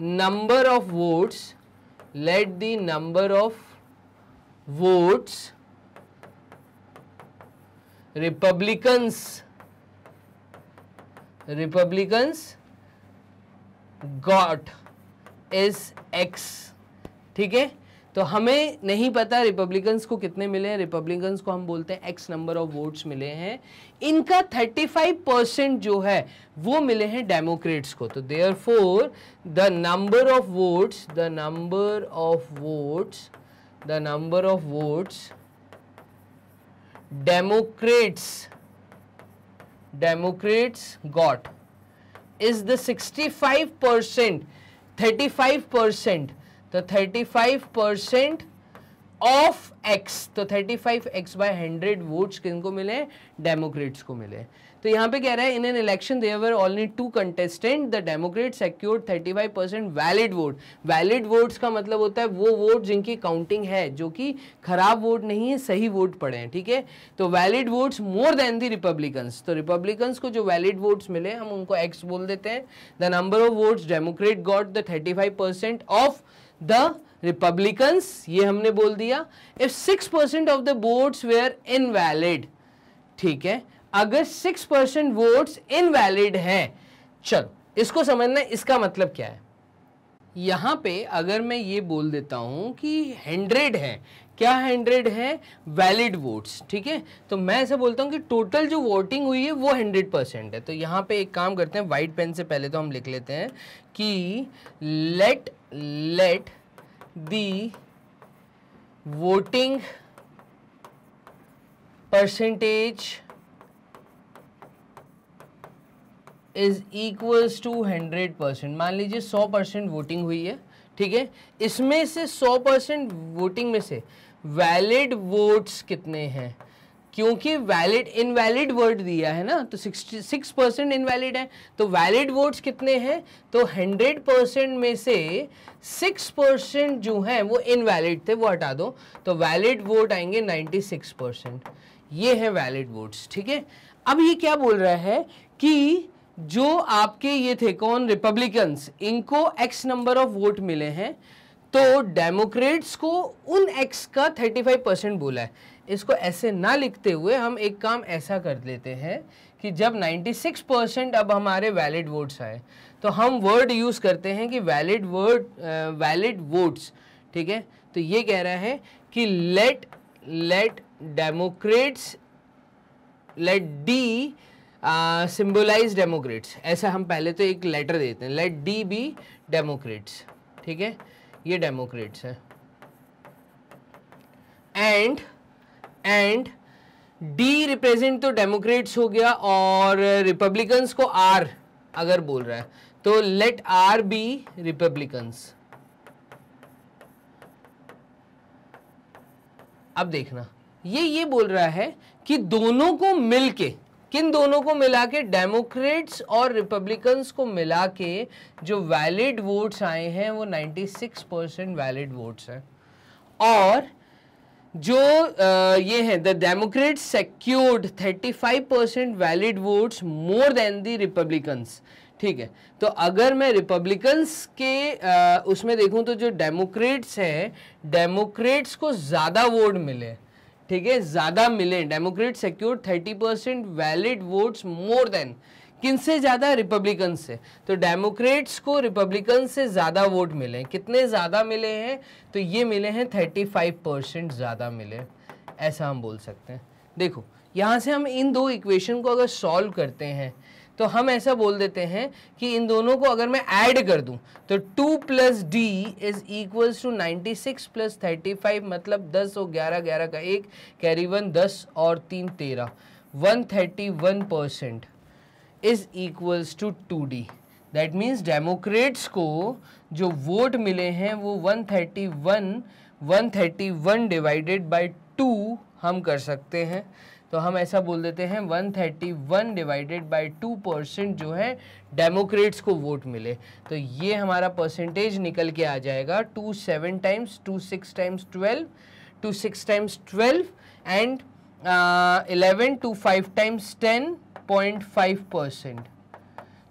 number of votes let the number of votes republicans republicans got is x ठीक है तो हमें नहीं पता रिपब्लिकन्स को कितने मिले हैं रिपब्लिकन्स को हम बोलते हैं एक्स नंबर ऑफ वोट्स मिले हैं इनका 35 परसेंट जो है वो मिले हैं डेमोक्रेट्स को तो therefore the number of votes the number of votes the number of votes democrats democrats got is the 65 percent thirty percent तो 35 परसेंट ऑफ एक्स तो 35 एक्स बाय हंड्रेड वोट्स किनको मिले डेमोक्रेट्स को मिले तो यहाँ पे कह रहा है in an election there were only two contestant the Democrat secured 35 percent valid vote valid votes का मतलब होता है वो वोट जिनकी काउंटिंग है जो कि खराब वोट नहीं है सही वोट पड़े हैं ठीक है तो valid votes more than the Republicans तो रिपब्लिकन्स को जो वैलिड वोट्स मिले हम उनको एक्स बोल देते हैं the number of votes Democrat got the thirty of the Republicans ये हमने बोल दिया if six percent of the votes were invalid ठीक है अगर सिक्स परसेंट वोट्स इनवैलिड हैं चलो इसको समझना इसका मतलब क्या है यहाँ पे अगर मैं ये बोल देता हूँ कि हंड्रेड है क्या हंड्रेड है वैलिड वोट्स ठीक है तो मैं ऐसा बोलता हूँ कि टोटल जो वोटिंग हुई है वो हंड्रेड परसेंट है तो यहाँ पे एक काम करते हैं वाइट पेन से पहले तो हम लिख लेते हैं कि let let the voting percentage is equal to hundred percent मान लीजिए सौ परसेंट वोटिंग हुई है ठीक है इसमें से सौ परसेंट वोटिंग में से वैलिड वोट्स कितने हैं क्योंकि वैलिड इनवैलिड वर्ड दिया है ना तो सिक्सटी सिक्स परसेंट इनवैलिड है तो वैलिड वर्ड्स कितने हैं तो हंड्रेड परसेंट में से सिक्स परसेंट जो हैं वो इनवैलिड थे वो हटा दो तो वैलिड वोट आएंगे नाइन्टी सिक्स परसेंट ये है वैलिड वोट्स ठीक है अब ये क्या बोल रहा है कि जो आपके ये थे कौन रिपब्लिकन्स इनको एक्स नंबर ऑफ वोट मिले हैं तो डेमोक्रेट्स को उन एक्स का फाइव परसेंट बोला है इसको ऐसे ना लिखते हुए हम एक काम ऐसा कर लेते हैं कि जब 96 परसेंट अब हमारे वैलिड वोट्स आए तो हम वर्ड यूज़ करते हैं कि वैलिड वर्ड वैलिड वोट्स ठीक है तो ये कह रहा है कि let let Democrats let D symbolize Democrats ऐसा हम पहले तो एक लेटर देते हैं लेट डी बी डेमोक्रेट्स ठीक है ये डेमोक्रेट्स है एंड एंड डी रिप्रेजेंट तो डेमोक्रेट्स हो गया और रिपब्लिकन्स को आर अगर बोल रहा है तो लेट आर बी रिपब्लिकन्स अब देखना ये ये बोल रहा है कि दोनों को मिलके किन दोनों को मिला के डेमोक्रेट्स और रिपब्लिकन्स को मिला के जो वैलिड वोट्स आए हैं वो 96 परसेंट वैलिड वोट्स हैं और जो आ, ये है the Democrat secured 35 percent valid votes more than the Republicans ठीक है तो अगर मैं रिपब्लिकन्स के आ, उसमें देखूं तो जो डेमोक्रेट्स हैं डेमोक्रेट्स को ज़्यादा वोट मिले ठीक है ज़्यादा मिले Democrat secured 30 percent valid votes more than किनसे ज़्यादा रिपब्लिकन से तो डेमोक्रेट्स को रिपब्लिकन से ज़्यादा वोट मिले कितने ज़्यादा मिले हैं तो ये मिले हैं थर्टी फाइव परसेंट ज़्यादा मिले ऐसा हम बोल सकते हैं देखो यहाँ से हम इन दो इक्वेशन को अगर सॉल्व करते हैं तो हम ऐसा बोल देते हैं कि इन दोनों को अगर मैं ऐड कर दूं तो 2 plus D is equals to 96 plus 35 मतलब 10 और 11 11 का एक कैरी वन दस और तीन तेरह 131 percent is equals to two D that means Democrats को जो वोट मिले हैं वो 131 131 डिवाइडेड बाय टू हम कर सकते हैं तो हम ऐसा बोल देते हैं 131 डिवाइडेड बाय टू परसेंट जो है डेमोक्रेट्स को वोट मिले तो ये हमारा परसेंटेज निकल के आ जाएगा two seven times two six times twelve two six times twelve and eleven two five times ten point five percent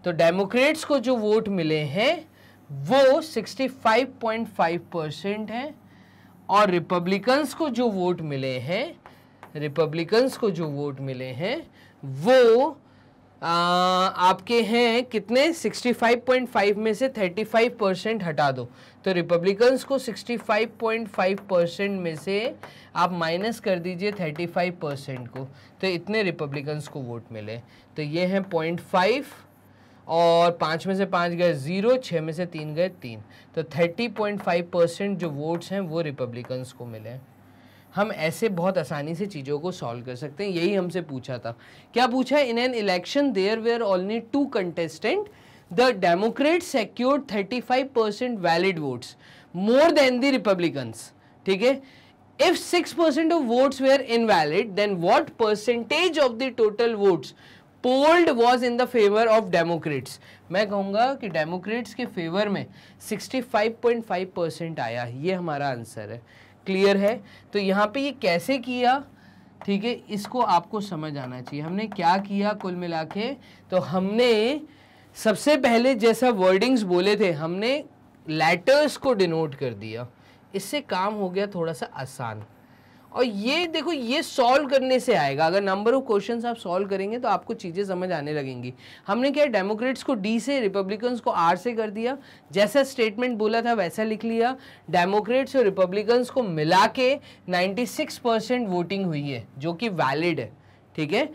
तो डेमोक्रेट्स को जो वोट मिले हैं वो sixty five point five percent है और रिपब्लिकन्स को जो वोट मिले हैं रिपब्लिकन्स को जो वोट मिले हैं वो आ, आपके हैं कितने 65.5 में से 35 परसेंट हटा दो तो रिपब्लिकन्स को 65.5 परसेंट में से आप माइनस कर दीजिए 35 परसेंट को तो इतने रिपब्लिकन्स को वोट मिले तो ये हैं पॉइंट फाइव और पाँच में से पाँच गए ज़ीरो छः में से तीन गए तीन तो 30.5 परसेंट जो वोट्स हैं वो रिपब्लिकन्स को मिले हम ऐसे बहुत आसानी से चीज़ों को सॉल्व कर सकते हैं यही हमसे पूछा था क्या पूछा in an election there were only two contestant the thirty five 35% valid votes more than the Republicans ठीक है if if 6% of votes invalid then what percentage of the total votes polled was in the favour of Democrats मैं कहूँगा कि Democrats के favour में 65.5 percent आया ये हमारा आंसर है क्लियर है तो यहाँ पे ये कैसे किया ठीक है इसको आपको समझ आना चाहिए हमने क्या किया कुल मिला के तो हमने सबसे पहले जैसा वर्डिंग्स बोले थे हमने लेटर्स को डिनोट कर दिया इससे काम हो गया थोड़ा सा आसान और ये देखो ये सॉल्व करने से आएगा अगर नंबर ऑफ क्वेश्चंस आप सॉल्व करेंगे तो आपको चीज़ें समझ आने लगेंगी हमने क्या डेमोक्रेट्स को डी से रिपब्लिकन्स को आर से कर दिया जैसा स्टेटमेंट बोला था वैसा लिख लिया डेमोक्रेट्स और रिपब्लिकन्स को मिला के नाइन्टी वोटिंग हुई है जो कि वैलिड है ठीक है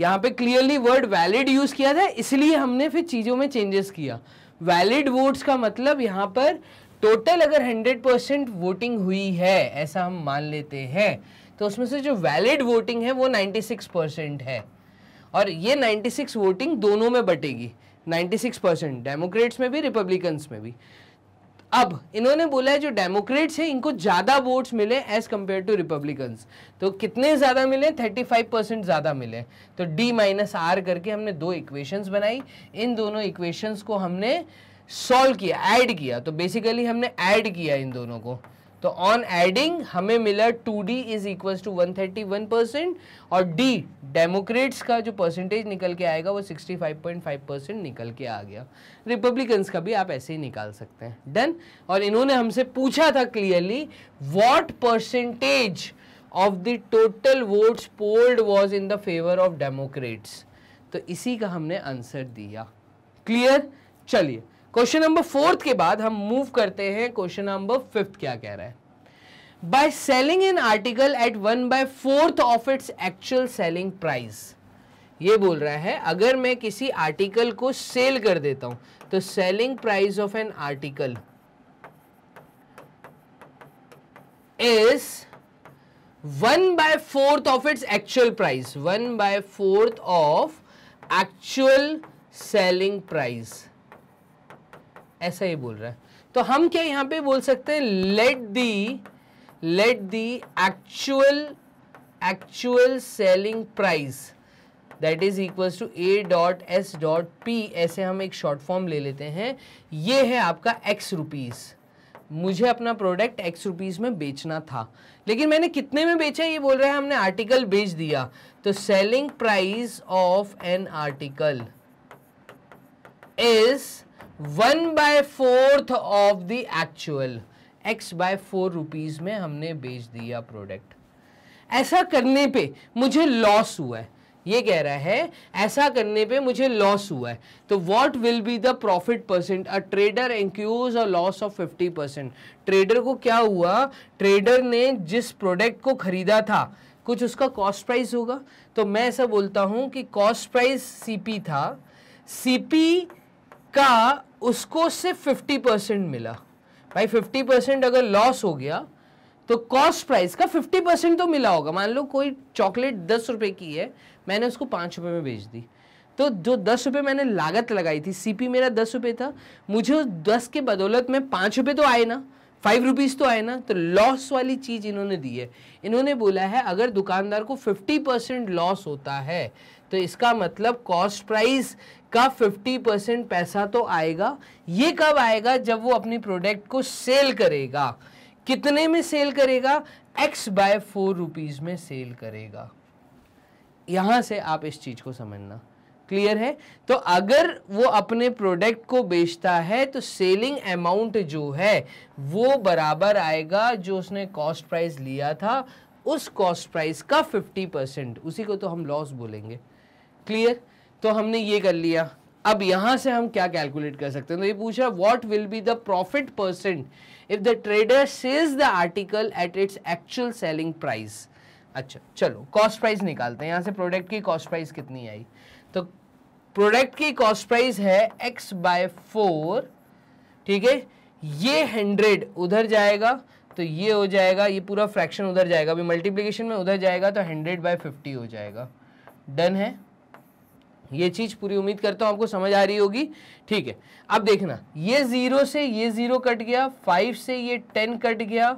यहाँ पे क्लियरली वर्ड वैलिड यूज़ किया था इसलिए हमने फिर चीज़ों में चेंजेस किया वैलिड वोट्स का मतलब यहाँ पर टोटल अगर 100 परसेंट वोटिंग हुई है ऐसा हम मान लेते हैं तो उसमें से जो वैलिड वोटिंग है वो 96 परसेंट है और ये 96 वोटिंग दोनों में बटेगी 96 परसेंट डेमोक्रेट्स में भी रिपब्लिकन्स में भी अब इन्होंने बोला है जो डेमोक्रेट्स हैं इनको ज़्यादा वोट्स मिले एज़ कम्पेयर टू रिपब्लिकन्स तो कितने ज़्यादा मिले 35 परसेंट ज़्यादा मिले तो डी माइनस आर करके हमने दो इक्वेशंस बनाई इन दोनों इक्वेशंस को हमने सॉल्व किया ऐड किया तो बेसिकली हमने ऐड किया इन दोनों को तो ऑन एडिंग हमें मिला two D is equal to one thirty one percent और डी डेमोक्रेट्स का जो परसेंटेज निकल के आएगा वो sixty five point five percent निकल के आ गया रिपब्लिकन्स का भी आप ऐसे ही निकाल सकते हैं डन और इन्होंने हमसे पूछा था clearly what percentage of the total votes polled was in the favour of Democrats तो इसी का हमने आंसर दिया क्लियर चलिए क्वेश्चन नंबर फोर्थ के बाद हम मूव करते हैं क्वेश्चन नंबर फिफ्थ क्या कह रहा है by selling an article at one by fourth of its actual selling price ये बोल रहा है अगर मैं किसी आर्टिकल को सेल कर देता हूं तो selling price of an article is one by fourth of its actual price one by fourth of actual selling price ऐसा ही बोल रहा है तो हम क्या यहाँ पे बोल सकते हैं let the let the actual actual selling price that is equal to A dot S dot P ऐसे हम एक शॉर्ट फॉर्म ले लेते हैं ये है आपका एक्स रुपीज़ मुझे अपना प्रोडक्ट एक्स रुपीज़ में बेचना था लेकिन मैंने कितने में बेचा ये बोल रहा है हमने आर्टिकल बेच दिया तो selling price of an article is one by fourth of the actual x by four rupees में हमने बेच दिया प्रोडक्ट ऐसा करने पे मुझे लॉस हुआ है ये कह रहा है ऐसा करने पे मुझे लॉस हुआ है तो what will be the profit percent a trader incurs a loss of fifty percent trader को क्या हुआ ट्रेडर ने जिस प्रोडक्ट को खरीदा था कुछ उसका कॉस्ट प्राइस होगा तो मैं ऐसा बोलता हूँ कि कॉस्ट प्राइस सीपी था सीपी का उसको सिर्फ फिफ्टी परसेंट मिला भाई फिफ्टी परसेंट अगर लॉस हो गया तो कॉस्ट प्राइस का फिफ्टी परसेंट तो मिला होगा मान लो कोई चॉकलेट दस रुपये की है मैंने उसको पाँच रुपये में बेच दी तो जो दस रुपये मैंने लागत लगाई थी सीपी मेरा दस रुपये था मुझे उस दस के बदौलत में पाँच रुपये तो आए ना फाइव रुपीज़ तो आए ना तो लॉस वाली चीज़ इन्होंने दी है इन्होंने बोला है अगर दुकानदार को फिफ्टी परसेंट लॉस होता है तो इसका मतलब कॉस्ट प्राइस का 50 परसेंट पैसा तो आएगा ये कब आएगा जब वो अपनी प्रोडक्ट को सेल करेगा कितने में सेल करेगा एक्स बाय फोर रुपीज़ में सेल करेगा यहाँ से आप इस चीज़ को समझना क्लियर है तो अगर वो अपने प्रोडक्ट को बेचता है तो सेलिंग अमाउंट जो है वो बराबर आएगा जो उसने कॉस्ट प्राइस लिया था उस कॉस्ट प्राइस का 50 परसेंट उसी को तो हम लॉस बोलेंगे क्लियर तो हमने ये कर लिया अब यहाँ से हम क्या कैलकुलेट कर सकते हैं तो ये पूछा what will be the profit percent if the trader sells the article at its actual selling price अच्छा चलो कॉस्ट प्राइस निकालते हैं यहाँ से प्रोडक्ट की कॉस्ट प्राइस कितनी आई तो प्रोडक्ट की कॉस्ट प्राइस है एक्स बाय फोर ठीक है ये हंड्रेड उधर जाएगा तो ये हो जाएगा ये पूरा फ्रैक्शन उधर जाएगा अभी मल्टीप्लीकेशन में उधर जाएगा तो हंड्रेड बाय फिफ्टी हो जाएगा डन है ये चीज़ पूरी उम्मीद करता हूं आपको समझ आ रही होगी ठीक है अब देखना ये ज़ीरो से ये ज़ीरो कट गया फाइव से ये टेन कट गया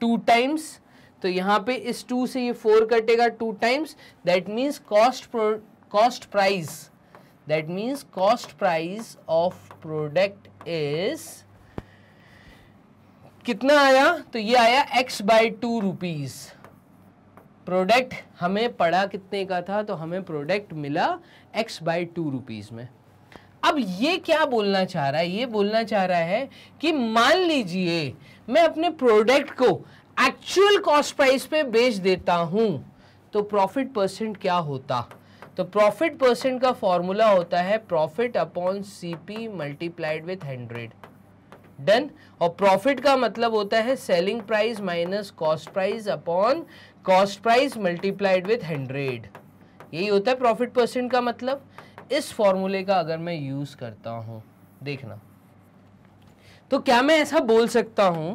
टू टाइम्स तो यहां पे इस टू से ये फोर कटेगा two times that means cost cost price that means cost price of product is कितना आया तो ये आया x by two rupees product हमें पड़ा कितने का था तो हमें प्रोडक्ट मिला x बाई टू रुपीज़ में अब ये क्या बोलना चाह रहा है ये बोलना चाह रहा है कि मान लीजिए मैं अपने प्रोडक्ट को एक्चुअल कॉस्ट प्राइस पे बेच देता हूँ तो प्रॉफिट परसेंट क्या होता तो प्रॉफिट परसेंट का फॉर्मूला होता है profit upon CP multiplied with hundred done और प्रॉफिट का मतलब होता है selling price minus cost price upon cost price multiplied with hundred यही होता है प्रॉफिट परसेंट का मतलब इस फॉर्मूले का अगर मैं यूज़ करता हूँ देखना तो क्या मैं ऐसा बोल सकता हूँ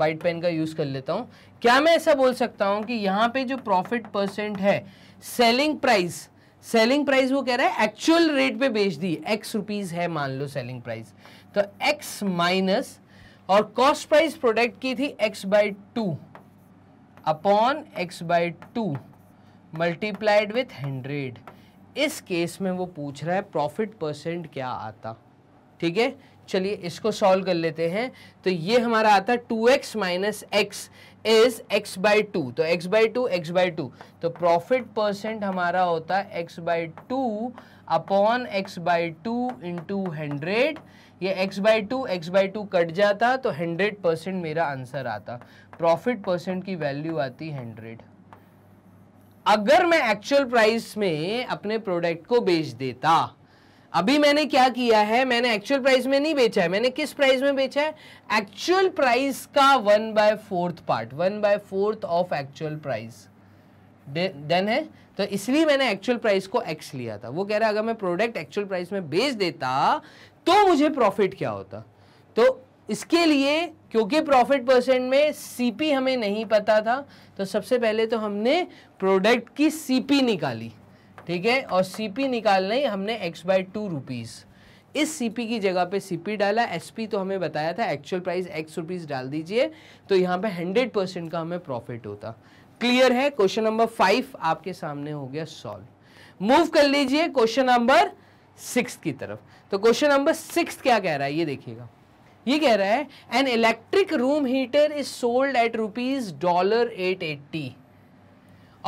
वाइट पेन का यूज़ कर लेता हूँ क्या मैं ऐसा बोल सकता हूँ कि यहाँ पे जो प्रॉफिट परसेंट है सेलिंग प्राइस सेलिंग प्राइस वो कह रहा है एक्चुअल रेट पे बेच दी एक्स रुपीज़ है मान लो सेलिंग प्राइस तो एक्स माइनस और कॉस्ट प्राइस प्रोडक्ट की थी x by two upon x by two multiplied with hundred इस केस में वो पूछ रहा है प्रॉफिट परसेंट क्या आता ठीक है चलिए इसको सॉल्व कर लेते हैं तो ये हमारा आता है two x minus x is x by two तो x by two x by two तो प्रॉफिट परसेंट हमारा होता है x by two upon x by two into hundred ये x by two x by two cut जाता तो hundred percent मेरा answer आता प्रॉफिट परसेंट की वैल्यू आती है हंड्रेड अगर मैं एक्चुअल प्राइस में अपने प्रोडक्ट को बेच देता अभी मैंने क्या किया है मैंने एक्चुअल प्राइस में नहीं बेचा है मैंने किस प्राइस में बेचा है एक्चुअल प्राइस का one by fourth part one by fourth of actual price then है तो इसलिए मैंने एक्चुअल प्राइस को एक्स लिया था वो कह रहा है अगर मैं प्रोडक्ट एक्चुअल प्राइस में बेच देता तो मुझे प्रॉफिट क्या होता तो इसके लिए क्योंकि प्रॉफिट परसेंट में सीपी हमें नहीं पता था तो सबसे पहले तो हमने प्रोडक्ट की सीपी निकाली ठीक है और सीपी निकालने हमने एक्स बाय टू रुपीज़ इस सीपी की जगह पे सीपी डाला एसपी तो हमें बताया था एक्चुअल प्राइस एक्स रुपीज़ डाल दीजिए तो यहाँ पे हंड्रेड परसेंट का हमें प्रॉफिट होता क्लियर है क्वेश्चन नंबर फाइव आपके सामने हो गया सॉल्व मूव कर लीजिए क्वेश्चन नंबर सिक्स की तरफ तो क्वेश्चन नंबर सिक्स क्या कह रहा है ये देखिएगा ये कह रहा है an electric room heater is sold at rupees dollar at eighty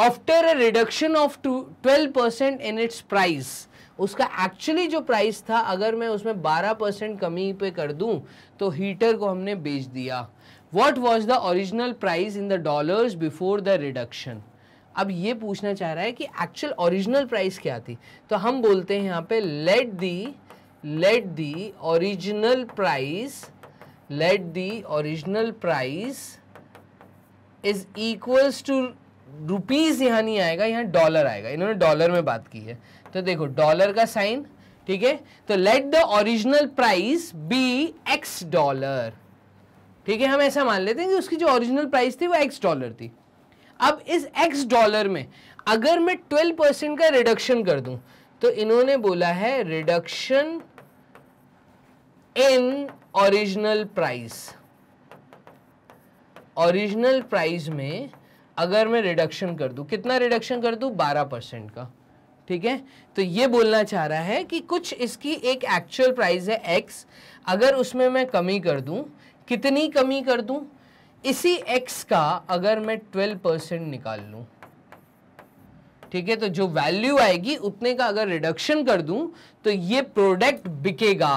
after a reduction of to twelve percent in its price उसका एक्चुअली जो प्राइस था अगर मैं उसमें बारह परसेंट कमी पे कर दूं तो हीटर को हमने बेच दिया what was the original price in the dollars before the reduction अब ये पूछना चाह रहा है कि एक्चुअल ओरिजिनल प्राइस क्या थी तो हम बोलते हैं यहाँ पे let the let the original price let the original price is equals to rupees यहाँ नहीं आएगा यहाँ डॉलर आएगा इन्होंने डॉलर में बात की है तो देखो डॉलर का साइन ठीक है तो let the original price be x dollar ठीक है हम ऐसा मान लेते हैं कि उसकी जो ओरिजिनल प्राइस थी वो एक्स डॉलर थी अब इस एक्स डॉलर में अगर मैं ट्वेल्व परसेंट का रिडक्शन कर दूं तो इन्होंने बोला है reduction in original price original price में अगर मैं रिडक्शन कर दूं कितना रिडक्शन कर दूं 12 परसेंट का ठीक है तो ये बोलना चाह रहा है कि कुछ इसकी एक एक्चुअल प्राइस है एक्स अगर उसमें मैं कमी कर दूं कितनी कमी कर दूं इसी एक्स का अगर मैं 12 परसेंट निकाल लूं ठीक है तो जो वैल्यू आएगी उतने का अगर रिडक्शन कर दूं तो ये प्रोडक्ट बिकेगा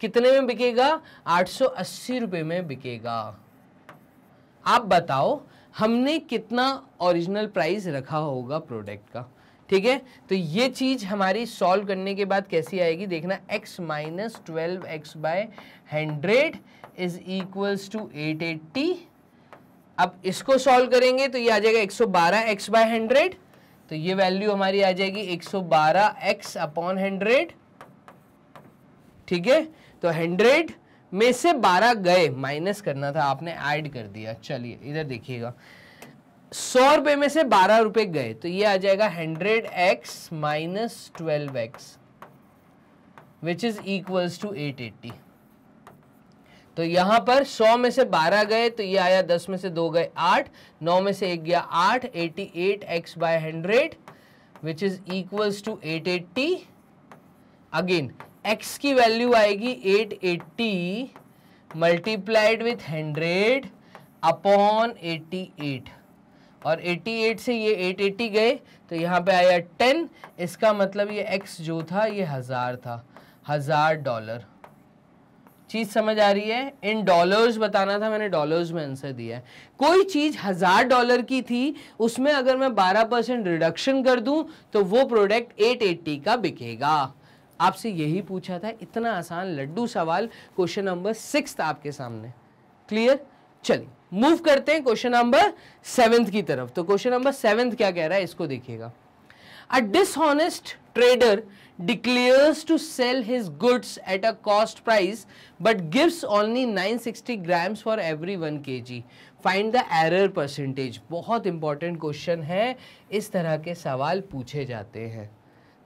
कितने में बिकेगा आठ सौ अस्सी रुपए में बिकेगा आप बताओ हमने कितना ओरिजिनल प्राइस रखा होगा प्रोडक्ट का ठीक है तो ये चीज़ हमारी सॉल्व करने के बाद कैसी आएगी देखना x minus twelve x by hundred is equals to eight eighty अब इसको सॉल्व करेंगे तो ये आ जाएगा एक सौ बारह एक्स बाय हंड्रेड तो ये वैल्यू हमारी आ जाएगी सौ बारह एक्स अपॉन हंड्रेड ठीक है तो हंड्रेड में से बारह गए माइनस करना था आपने ऐड कर दिया चलिए इधर देखिएगा सौ रुपए में से बारह रुपए गए तो ये आ जाएगा hundred x minus twelve x which is equals to eight eighty तो यहां पर 100 में से 12 गए तो ये आया 10 में से 2 गए 8 9 में से एक गया 8 eighty eight x by hundred which is equals to 880 again x की वैल्यू आएगी 880 multiplied with hundred upon eighty और 88 से ये 880 गए तो यहाँ पे आया 10 इसका मतलब ये एक्स जो था ये हज़ार था हज़ार डॉलर चीज़ समझ आ रही है इन डॉलर्स बताना था मैंने डॉलर्स में आंसर दिया है कोई चीज़ हज़ार डॉलर की थी उसमें अगर मैं 12 परसेंट रिडक्शन कर दूं तो वो प्रोडक्ट 880 का बिकेगा आपसे यही पूछा था इतना आसान लड्डू सवाल क्वेश्चन नंबर सिक्स आपके सामने क्लियर चलिए मूव करते हैं क्वेश्चन नंबर सेवेंथ की तरफ तो क्वेश्चन नंबर सेवेंथ क्या कह रहा है इसको देखिएगा a dishonest trader declares to sell his goods at a cost price but gives only 960 grams for every one K G find the error percentage बहुत इंपॉर्टेंट क्वेश्चन है इस तरह के सवाल पूछे जाते हैं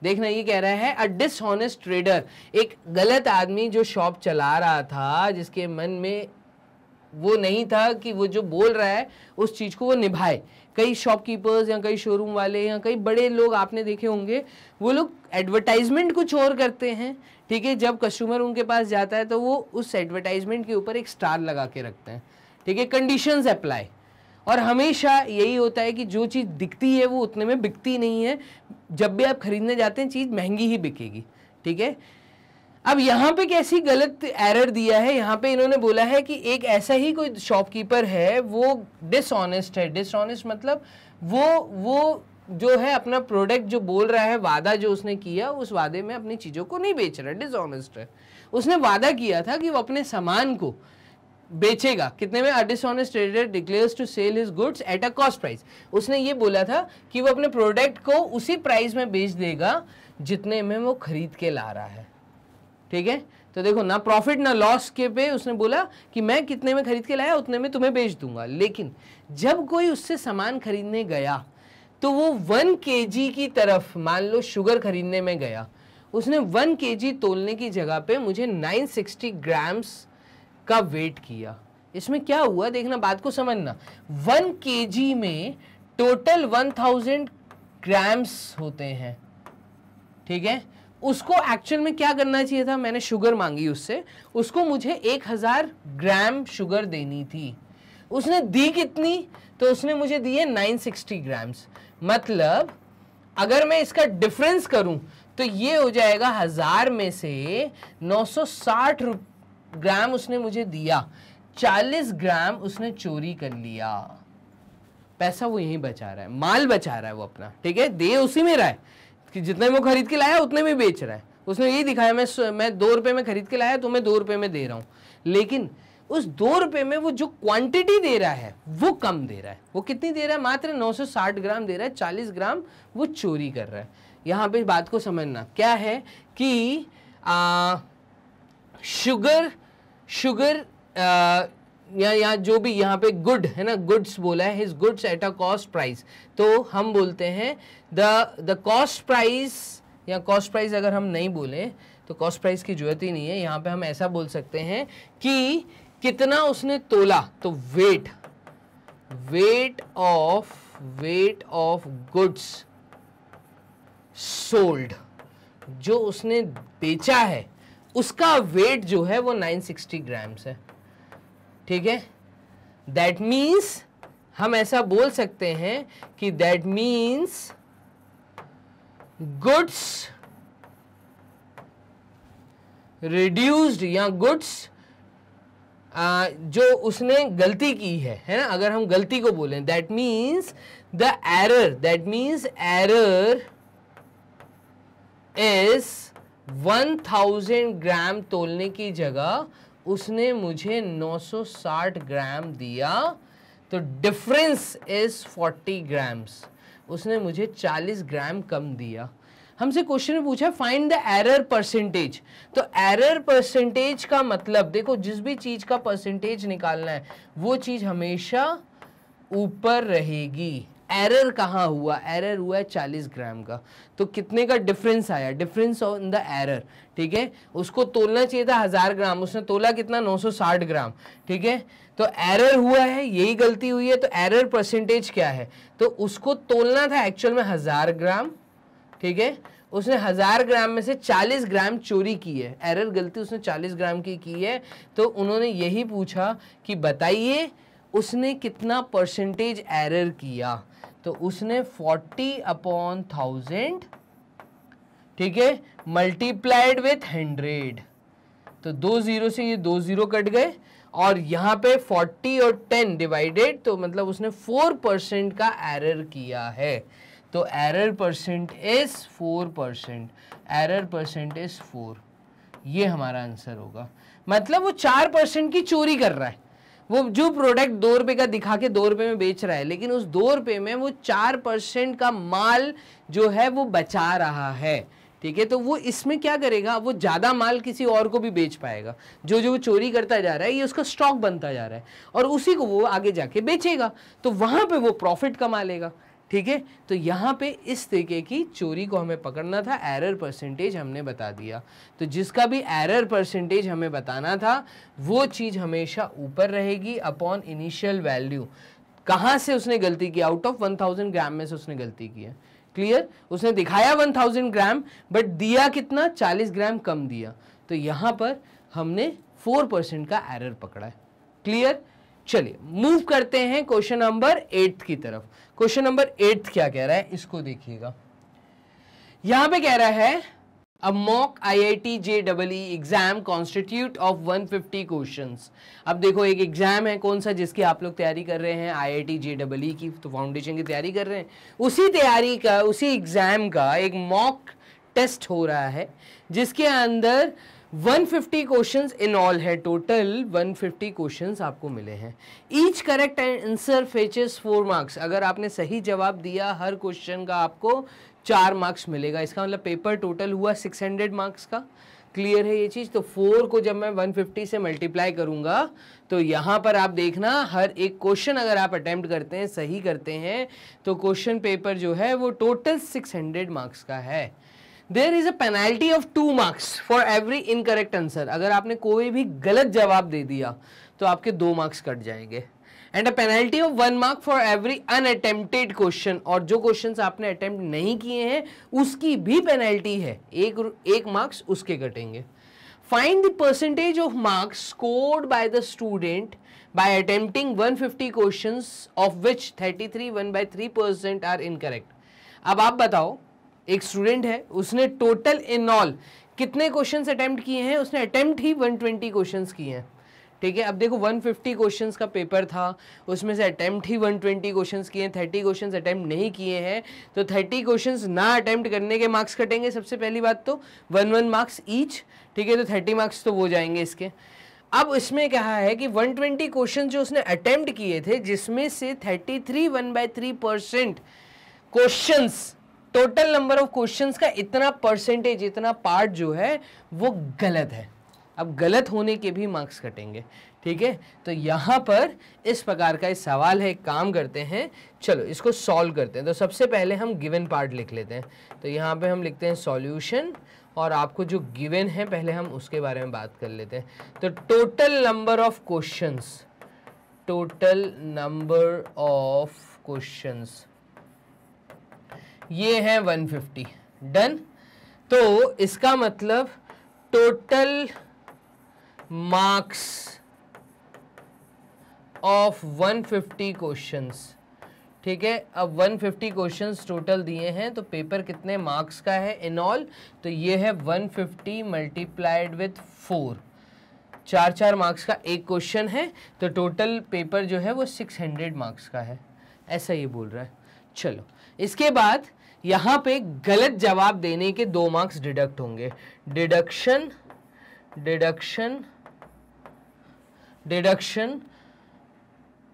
देखना ये कह रहा है अ डिसऑनेस्ट ट्रेडर एक गलत आदमी जो शॉप चला रहा था जिसके मन में वो नहीं था कि वो जो बोल रहा है उस चीज़ को वो निभाए कई शॉपकीपर्स या कई शोरूम वाले या कई बड़े लोग आपने देखे होंगे वो लोग एडवर्टाइजमेंट कुछ और करते हैं ठीक है जब कस्टमर उनके पास जाता है तो वो उस एडवर्टाइजमेंट के ऊपर एक स्टार लगा के रखते हैं ठीक है कंडीशंस अप्लाई और हमेशा यही होता है कि जो चीज़ दिखती है वो उतने में बिकती नहीं है जब भी आप खरीदने जाते हैं चीज़ महंगी ही बिकेगी ठीक है अब यहाँ पे कैसी गलत एरर दिया है यहाँ पे इन्होंने बोला है कि एक ऐसा ही कोई शॉपकीपर है वो डिसऑनेस्ट है डिसऑनेस्ट मतलब वो वो जो है अपना प्रोडक्ट जो बोल रहा है वादा जो उसने किया उस वादे में अपनी चीज़ों को नहीं बेच रहा डिसऑनेस्ट है उसने वादा किया था कि वो अपने सामान को बेचेगा कितने में a trader declares to sell his goods at a cost price उसने ये बोला था कि वो अपने प्रोडक्ट को उसी प्राइस में बेच देगा जितने में वो खरीद के ला रहा है ठीक है तो देखो ना प्रॉफिट ना लॉस के पे उसने बोला कि मैं कितने में खरीद के लाया उतने में तुम्हें बेच दूंगा लेकिन जब कोई उससे सामान खरीदने गया तो वो वन के की तरफ मान लो शुगर खरीदने में गया उसने वन के तोलने की जगह पे मुझे 960 ग्राम्स का वेट किया इसमें क्या हुआ देखना बात को समझना वन के में टोटल वन थाउजेंड ग्राम्स होते हैं ठीक है उसको एक्चुअल में क्या करना चाहिए था मैंने शुगर मांगी उससे उसको मुझे एक हज़ार ग्राम शुगर देनी थी उसने दी कितनी तो उसने मुझे दिए सिक्सटी ग्राम्स मतलब अगर मैं इसका डिफरेंस करूं तो ये हो जाएगा हज़ार में से नौ सौ साठ ग्राम उसने मुझे दिया चालीस ग्राम उसने चोरी कर लिया पैसा वो यहीं बचा रहा है माल बचा रहा है वो अपना ठीक है दे उसी में रहा है कि जितने वो खरीद के लाया उतने में बेच रहा है उसने यही दिखाया मैं मैं दो रुपये में खरीद के लाया तो मैं दो रुपये में दे रहा हूँ लेकिन उस दो रुपये में वो जो क्वांटिटी दे रहा है वो कम दे रहा है वो कितनी दे रहा है मात्र 960 ग्राम दे रहा है 40 ग्राम वो चोरी कर रहा है यहाँ पे बात को समझना क्या है कि आ, शुगर शुगर या या जो भी यहाँ पे गुड है ना गुड्स बोला है his goods at a cost price तो हम बोलते हैं द द कॉस्ट प्राइस या कॉस्ट प्राइस अगर हम नहीं बोलें तो कॉस्ट प्राइस की जरूरत ही नहीं है यहाँ पे हम ऐसा बोल सकते हैं कि कितना उसने तोला तो weight weight of weight of goods sold जो उसने बेचा है उसका वेट जो है वो 960 ग्राम्स है ठीक है दैट मीन्स हम ऐसा बोल सकते हैं कि दैट मीन्स गुड्स रिड्यूस्ड या गुड्स जो उसने गलती की है है ना अगर हम गलती को बोलें that means the error that means error is one thousand gram तोलने की जगह उसने मुझे नौ सौ साठ ग्राम दिया तो डिफरेंस इज फोर्टी ग्राम्स उसने मुझे चालीस ग्राम कम दिया हमसे क्वेश्चन में पूछा फाइंड द एरर परसेंटेज तो एरर परसेंटेज का मतलब देखो जिस भी चीज़ का परसेंटेज निकालना है वो चीज़ हमेशा ऊपर रहेगी एरर कहाँ हुआ एरर हुआ है चालीस ग्राम का तो कितने का डिफरेंस आया डिफरेंस इन द एरर ठीक है उसको तोलना चाहिए था हज़ार ग्राम उसने तोला कितना 960 ग्राम ठीक है तो एरर हुआ है यही गलती हुई है तो एरर परसेंटेज क्या है तो उसको तोलना था एक्चुअल में हज़ार ग्राम ठीक है उसने हज़ार ग्राम में से चालीस ग्राम चोरी की है एरर गलती उसने चालीस ग्राम की की है तो उन्होंने यही पूछा कि बताइए उसने कितना परसेंटेज एरर किया तो उसने फोर्टी अपॉन थाउजेंड ठीक है मल्टीप्लाइड विथ हंड्रेड तो दो ज़ीरो से ये दो ज़ीरो कट गए और यहां पे फोर्टी और टेन डिवाइडेड तो मतलब उसने फोर परसेंट का एरर किया है तो error percent is four percent error percent is four ये हमारा आंसर होगा मतलब वो चार परसेंट की चोरी कर रहा है वो जो प्रोडक्ट दो रुपए का दिखा के दो रुपए में बेच रहा है लेकिन उस दो रुपए में वो चार परसेंट का माल जो है वो बचा रहा है ठीक है तो वो इसमें क्या करेगा वो ज़्यादा माल किसी और को भी बेच पाएगा जो जो वो चोरी करता जा रहा है ये उसका स्टॉक बनता जा रहा है और उसी को वो आगे जाके बेचेगा तो वहाँ पे वो प्रॉफिट कमा लेगा ठीक है तो यहाँ पे इस तरीके की चोरी को हमें पकड़ना था एरर परसेंटेज हमने बता दिया तो जिसका भी एरर परसेंटेज हमें बताना था वो चीज़ हमेशा ऊपर रहेगी अपॉन इनिशियल वैल्यू कहाँ से उसने गलती की आउट ऑफ 1000 ग्राम में से उसने गलती की है क्लियर उसने दिखाया 1000 ग्राम बट दिया कितना 40 ग्राम कम दिया तो यहाँ पर हमने 4 परसेंट का एरर पकड़ा है क्लियर चलिए मूव करते हैं क्वेश्चन नंबर एट्थ की तरफ क्वेश्चन नंबर एट क्या कह रहा है इसको देखिएगा यहां पे कह रहा है a mock IIT J double exam constitute of 150 question अब देखो एक एग्जाम है कौन सा जिसकी आप लोग तैयारी कर रहे हैं आईआईटी जे डबल ई की तो फाउंडेशन की तैयारी कर रहे हैं उसी तैयारी का उसी एग्जाम का एक मॉक टेस्ट हो रहा है जिसके अंदर 150 क्वेश्चंस इन ऑल है टोटल 150 क्वेश्चंस आपको मिले हैं each correct answer fetches four marks अगर आपने सही जवाब दिया हर क्वेश्चन का आपको चार मार्क्स मिलेगा इसका मतलब पेपर टोटल हुआ 600 मार्क्स का क्लियर है ये चीज़ तो फोर को जब मैं 150 से मल्टीप्लाई करूँगा तो यहाँ पर आप देखना हर एक क्वेश्चन अगर आप अटैम्प्ट करते हैं सही करते हैं तो क्वेश्चन पेपर जो है वो टोटल हंड्रेड मार्क्स का है there is a penalty of two marks for every incorrect answer अगर आपने कोई भी गलत जवाब दे दिया तो आपके दो मार्क्स कट जाएंगे and a penalty of one mark for every unattempted question और जो क्वेश्चन आपने अटेम्प्ट नहीं किए हैं उसकी भी पेनल्टी है एक एक मार्क्स उसके कटेंगे find the percentage of marks scored by the student one fifty 150 of which thirty three one by three percent are incorrect अब आप बताओ एक स्टूडेंट है उसने टोटल इन ऑल कितने क्वेश्चंस अटैम्प्ट किए हैं उसने अटैम्प्ट ही 120 क्वेश्चन किए हैं ठीक है अब देखो 150 क्वेश्चन का पेपर था उसमें से अटैम्प्ट ही 120 क्वेश्चन किए हैं 30 क्वेश्चन अटैम्प्ट नहीं किए हैं तो 30 क्वेश्चन ना अटैम्प्ट करने के मार्क्स कटेंगे सबसे पहली बात तो वन वन मार्क्स ईच ठीक है तो थर्टी मार्क्स तो वो जाएंगे इसके अब इसमें कहा है कि 120 क्वेश्चन जो उसने अटैम्प्ट किए थे जिसमें से 33 one by three percent question total number of questions का इतना परसेंटेज इतना पार्ट जो है वो गलत है अब गलत होने के भी मार्क्स कटेंगे ठीक है तो यहाँ पर इस प्रकार का एक सवाल है काम करते हैं चलो इसको सॉल्व करते हैं तो सबसे पहले हम गिवन पार्ट लिख लेते हैं तो यहाँ पे हम लिखते हैं सॉल्यूशन और आपको जो गिवन है पहले हम उसके बारे में बात कर लेते हैं तो total number of questions total number of questions ये है 150 डन तो इसका मतलब टोटल मार्क्स ऑफ 150 क्वेश्चंस ठीक है अब 150 क्वेश्चन टोटल दिए हैं तो पेपर कितने मार्क्स का है इन ऑल तो ये है 150 मल्टीप्लाइड विथ फोर चार चार मार्क्स का एक क्वेश्चन है तो टोटल पेपर जो है वो 600 मार्क्स का है ऐसा ये बोल रहा है चलो इसके बाद यहां पे गलत जवाब देने के दो मार्क्स डिडक्ट होंगे deduction deduction deduction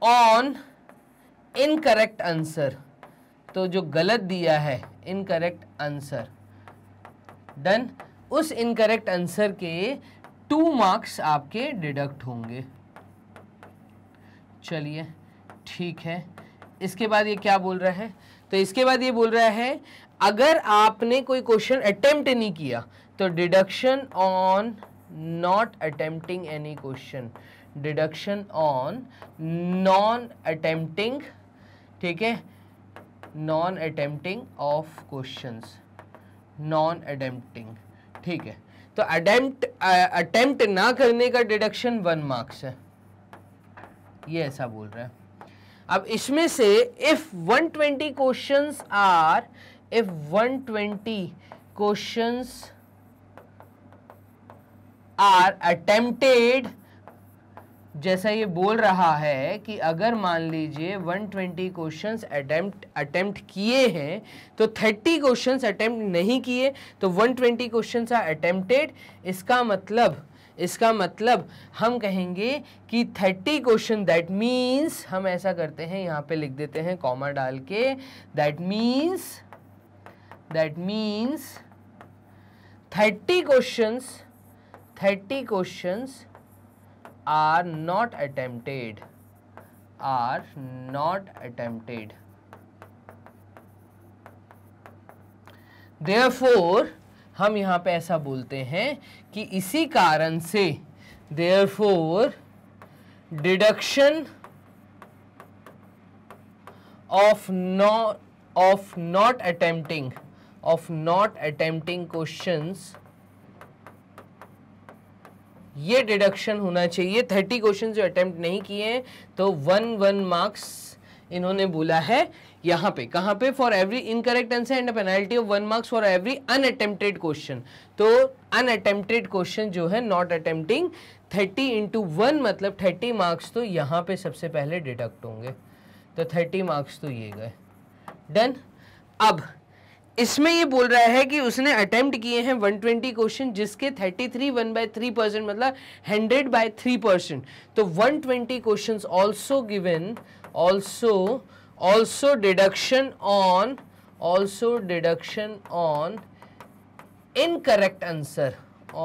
on incorrect answer तो जो गलत दिया है इनकरेक्ट आंसर डन उस इनकरेक्ट आंसर के टू मार्क्स आपके डिडक्ट होंगे चलिए ठीक है इसके बाद ये क्या बोल रहा है तो इसके बाद ये बोल रहा है अगर आपने कोई क्वेश्चन अटेम्प्ट नहीं किया तो deduction on not attempting any question deduction on non attempting ठीक है non attempting of questions non attempting ठीक है तो अटेम्प्ट अटेम्प्ट uh, ना करने का डिडक्शन वन मार्क्स है ये ऐसा बोल रहा है अब इसमें से if 120 question are if 120 question are attempted जैसा ये बोल रहा है कि अगर मान लीजिए 120 ट्वेंटी क्वेश्चन अटेम्प्ट किए हैं तो 30 क्वेश्चन अटेम्प्ट नहीं किए तो 120 क्वेश्चन आर अटेम्प्टेड इसका मतलब इसका मतलब हम कहेंगे कि थर्टी क्वेश्चन दैट मीन्स हम ऐसा करते हैं यहाँ पे लिख देते हैं कॉमा डाल के that means that means thirty questions thirty questions are not attempted are not attempted therefore हम यहाँ पे ऐसा बोलते हैं कि इसी कारण से therefore deduction of not of not attempting of not attempting questions ये डिडक्शन होना चाहिए थर्टी क्वेश्चन जो अटेम्प्ट नहीं किए हैं तो वन वन मार्क्स इन्होंने बोला है यहाँ पे कहाँ पे for every incorrect answer and penalty of one marks for every unattempted question तो अनअटेम्प्टेड क्वेश्चन जो है not attempting thirty into one मतलब थर्टी मार्क्स तो यहाँ पे सबसे पहले डिडक्ट होंगे तो थर्टी मार्क्स तो ये गए डन अब इसमें ये बोल रहा है कि उसने अटेम्प्ट किए हैं 120 क्वेश्चन जिसके 33 three one by three percent मतलब 100 बाई थ्री परसेंट तो 120 questions also given also also deduction on also deduction on incorrect answer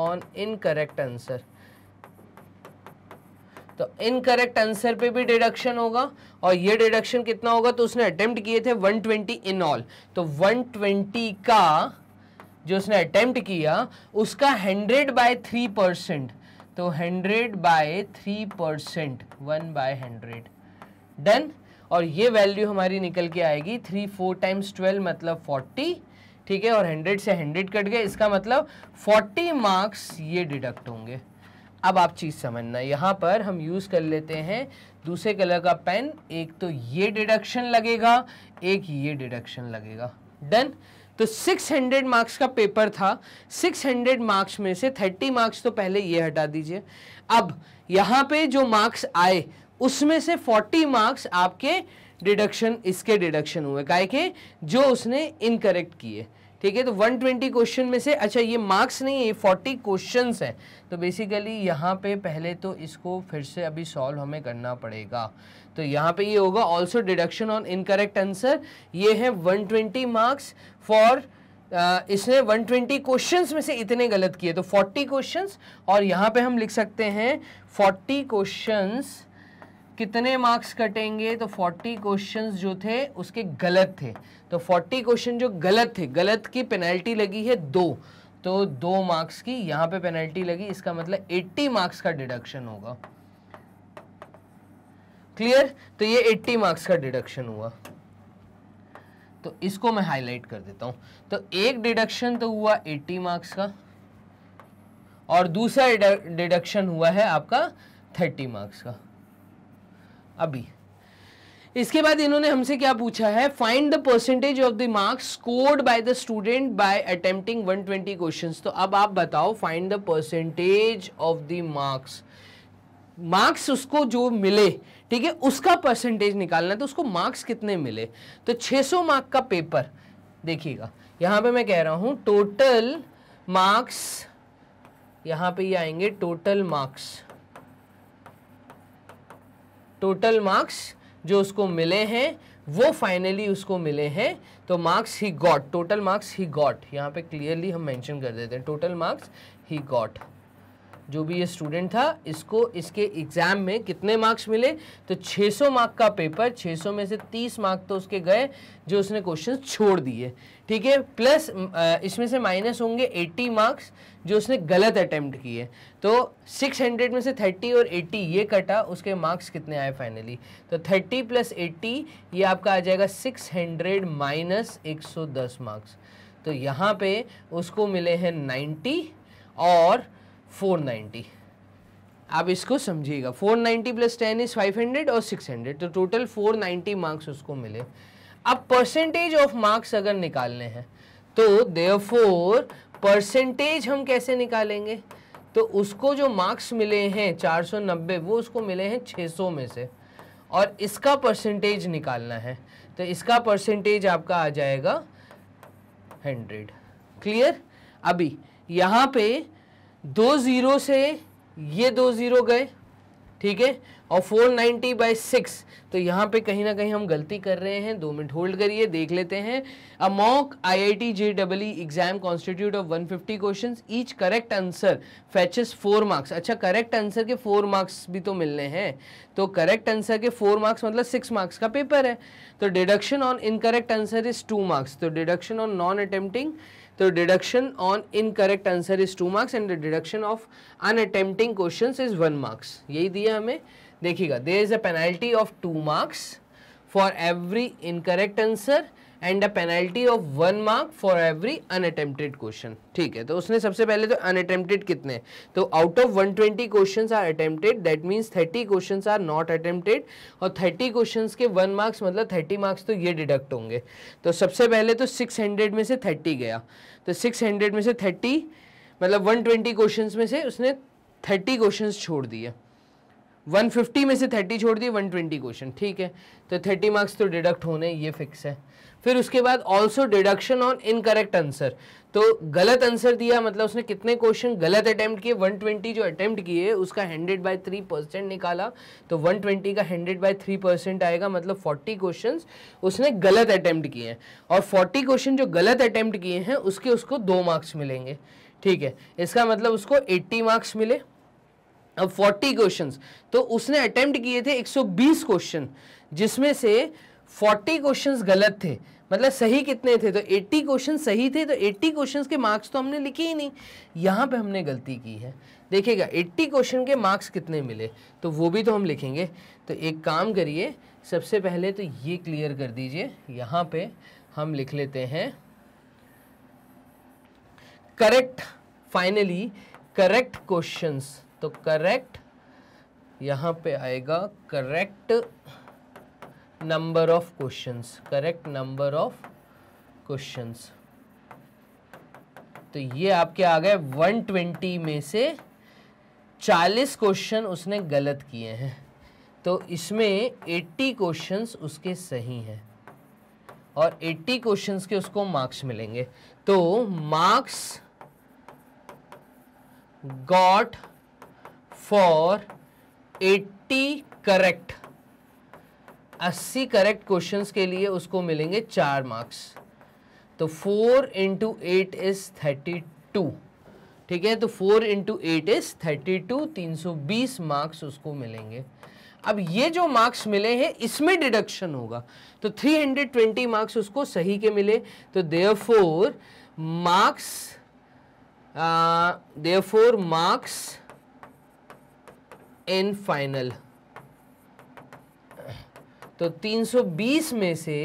on incorrect answer तो इनकरेक्ट आंसर पे भी डिडक्शन होगा और ये डिडक्शन कितना होगा तो उसने अटेम्प्ट किए थे 120 इन ऑल तो 120 का जो उसने अटेम्प्ट किया उसका 100 बाय 3 परसेंट तो 100 by 3 percent one by hundred done और ये वैल्यू हमारी निकल के आएगी थ्री फोर टाइम्स ट्वेल्व मतलब फोर्टी ठीक है और हंड्रेड से हंड्रेड कट गए इसका मतलब फोर्टी मार्क्स ये डिडक्ट होंगे अब आप चीज़ समझना यहाँ पर हम यूज़ कर लेते हैं दूसरे कलर का पेन एक तो ये डिडक्शन लगेगा एक ये डिडक्शन लगेगा डन तो 600 मार्क्स का पेपर था 600 मार्क्स में से 30 मार्क्स तो पहले ये हटा दीजिए अब यहाँ पे जो मार्क्स आए उसमें से 40 मार्क्स आपके डिडक्शन इसके डिडक्शन हुए काय के जो उसने इनकरेक्ट किए ठीक है तो 120 क्वेश्चन में से अच्छा ये मार्क्स नहीं है ये 40 क्वेश्चंस है तो बेसिकली यहाँ पे पहले तो इसको फिर से अभी सॉल्व हमें करना पड़ेगा तो यहाँ पे ये होगा also deduction on incorrect answer ये है 120 मार्क्स फॉर इसने 120 क्वेश्चन में से इतने गलत किए तो 40 क्वेश्चंस और यहाँ पे हम लिख सकते हैं 40 क्वेश्चंस कितने मार्क्स कटेंगे तो 40 क्वेश्चंस जो थे उसके गलत थे तो 40 क्वेश्चन जो गलत थे गलत की पेनल्टी लगी है दो तो दो मार्क्स की यहां पे पेनल्टी लगी इसका मतलब 80 मार्क्स का डिडक्शन होगा क्लियर तो ये 80 मार्क्स का डिडक्शन हुआ तो इसको मैं हाईलाइट कर देता हूं तो एक डिडक्शन तो हुआ 80 मार्क्स का और दूसरा डिडक्शन हुआ है आपका 30 मार्क्स का अभी इसके बाद इन्होंने हमसे क्या पूछा है find the percentage of the marks scored by the student by attempting 120 question तो अब आप बताओ find the percentage of the marks marks उसको जो मिले ठीक है उसका परसेंटेज निकालना है तो उसको मार्क्स कितने मिले तो 600 मार्क का पेपर देखिएगा यहां पे मैं कह रहा हूं टोटल मार्क्स यहां पे ये यह आएंगे टोटल मार्क्स टोटल मार्क्स जो उसको मिले हैं वो फाइनली उसको मिले हैं तो मार्क्स ही गॉट टोटल मार्क्स ही गॉट यहाँ पे क्लियरली हम मेंशन कर देते हैं टोटल मार्क्स ही गॉट जो भी ये स्टूडेंट था इसको इसके एग्ज़ाम में कितने मार्क्स मिले तो 600 मार्क का पेपर 600 में से 30 मार्क तो उसके गए जो उसने क्वेश्चन छोड़ दिए ठीक है प्लस इसमें से माइनस होंगे 80 मार्क्स जो उसने गलत अटैम्प्ट किए तो 600 में से 30 और 80 ये कटा उसके मार्क्स कितने आए फाइनली तो 30 प्लस 80 ये आपका आ जाएगा 600 माइनस एक मार्क्स तो यहाँ पे उसको मिले हैं 90 और 490 आप इसको समझिएगा 490 प्लस टेन इज फाइव और 600 तो टोटल 490 मार्क्स उसको मिले अब परसेंटेज ऑफ मार्क्स अगर निकालने हैं तो देयरफॉर परसेंटेज हम कैसे निकालेंगे तो उसको जो मार्क्स मिले हैं 490 वो उसको मिले हैं 600 में से और इसका परसेंटेज निकालना है तो इसका परसेंटेज आपका आ जाएगा 100 क्लियर अभी यहाँ पे दो ज़ीरो से ये दो ज़ीरो गए ठीक है और फोर नाइन्टी बाई सिक्स तो यहाँ पे कहीं ना कहीं हम गलती कर रहे हैं दो मिनट होल्ड करिए देख लेते हैं a mock T J double exam constitute of one fifty question each correct answer fetches four marks अच्छा करेक्ट आंसर के फोर मार्क्स भी तो मिलने हैं तो करेक्ट आंसर के फोर मार्क्स मतलब सिक्स मार्क्स का पेपर है तो deduction on incorrect answer is two marks तो डिडक्शन ऑन नॉन अटेम्प्टिंग तो deduction on incorrect answer is two marks and the deduction of unattempting question is one marks यही दिया हमें देखिएगा there is a penalty of two marks for every incorrect answer and a penalty of one mark for every unattempted question ठीक है तो उसने सबसे पहले तो अनअटेम्प्टेड कितने तो out of 120 twenty question are attempted that means 30 question are not attempted और 30 क्वेश्चन के वन मार्क्स मतलब 30 मार्क्स तो ये डिडक्ट होंगे तो सबसे पहले तो 600 में से 30 गया तो 600 में से 30 मतलब 120 ट्वेंटी क्वेश्चन में से उसने 30 क्वेश्चन छोड़ दिए 150 में से 30 छोड़ दिए 120 क्वेश्चन ठीक है तो 30 मार्क्स तो डिडक्ट होने ये फिक्स है फिर उसके बाद also deduction on incorrect answer तो गलत आंसर दिया मतलब उसने कितने क्वेश्चन गलत अटैम्प्ट किए 120 जो अटैम्प्ट किए उसका हंड्रेड बाय थ्री परसेंट निकाला तो 120 का हंड्रेड बाय थ्री परसेंट आएगा मतलब 40 क्वेश्चंस उसने गलत अटैम्प्ट किए हैं और 40 क्वेश्चन जो गलत अटैम्प्ट किए हैं उसके उसको दो मार्क्स मिलेंगे ठीक है इसका मतलब उसको एट्टी मार्क्स मिले अब फोर्टी क्वेश्चन तो उसने अटैम्प्ट किए थे एक क्वेश्चन जिसमें से फोर्टी क्वेश्चन गलत थे मतलब सही कितने थे तो एट्टी क्वेश्चन सही थे तो एट्टी क्वेश्चन के मार्क्स तो हमने लिखे ही नहीं यहाँ पर हमने गलती की है देखिएगा एट्टी क्वेश्चन के मार्क्स कितने मिले तो वो भी तो हम लिखेंगे तो एक काम करिए सबसे पहले तो ये क्लियर कर दीजिए यहाँ पे हम लिख लेते हैं करेक्ट फाइनली करेक्ट क्वेश्चंस तो करेक्ट यहाँ पे आएगा correct number of question correct number of question तो ये आपके आ गए 120 में से 40 क्वेश्चन उसने गलत किए हैं तो इसमें 80 क्वेश्चंस उसके सही हैं और 80 क्वेश्चंस के उसको मार्क्स मिलेंगे तो मार्क्स गॉट फॉर 80 करेक्ट अस्सी करेक्ट क्वेश्चन के लिए उसको मिलेंगे चार मार्क्स तो four into eight is thirty two ठीक है तो four into eight is thirty two तीन सौ बीस मार्क्स उसको मिलेंगे अब ये जो मार्क्स मिले हैं इसमें डिडक्शन होगा तो 320 मार्क्स उसको सही के मिले तो therefore marks therefore marks in final तो 320 में से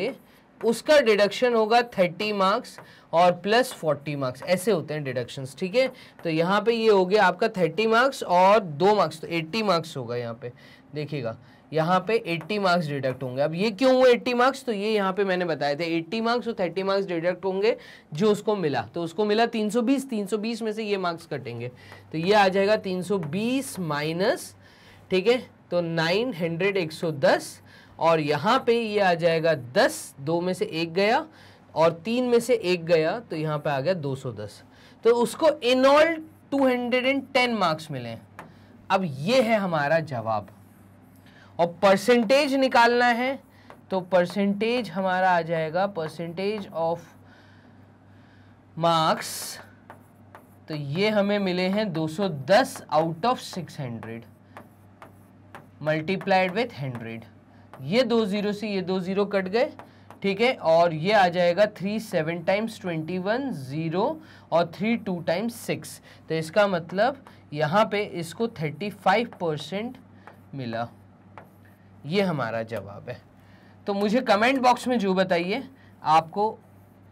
उसका डिडक्शन होगा 30 मार्क्स और प्लस 40 मार्क्स ऐसे होते हैं डिडक्शंस ठीक है तो यहाँ पे ये हो गया आपका 30 मार्क्स और दो मार्क्स तो 80 मार्क्स होगा यहाँ पे देखिएगा यहाँ पे 80 मार्क्स डिडक्ट होंगे अब ये क्यों हुए 80 मार्क्स तो ये यहाँ पे मैंने बताए थे 80 मार्क्स और 30 मार्क्स डिडक्ट होंगे जो उसको मिला तो उसको मिला 320 320 में से ये मार्क्स कटेंगे तो ये आ जाएगा 320 माइनस ठीक है तो 900 110 और यहाँ पे ये आ जाएगा दस दो में से एक गया और तीन में से एक गया तो यहाँ पे आ गया 210 तो उसको इन ऑल 210 मार्क्स मिले अब ये है हमारा जवाब और परसेंटेज निकालना है तो परसेंटेज हमारा आ जाएगा परसेंटेज ऑफ मार्क्स तो ये हमें मिले हैं 210 आउट ऑफ 600 मल्टीप्लाइड विथ 100 ये दो ज़ीरो से ये दो ज़ीरो कट गए ठीक है और ये आ जाएगा three seven times twenty one zero और थ्री टू टाइम्स सिक्स तो इसका मतलब यहाँ पे इसको थर्टी फाइव परसेंट मिला ये हमारा जवाब है तो मुझे कमेंट बॉक्स में जो बताइए आपको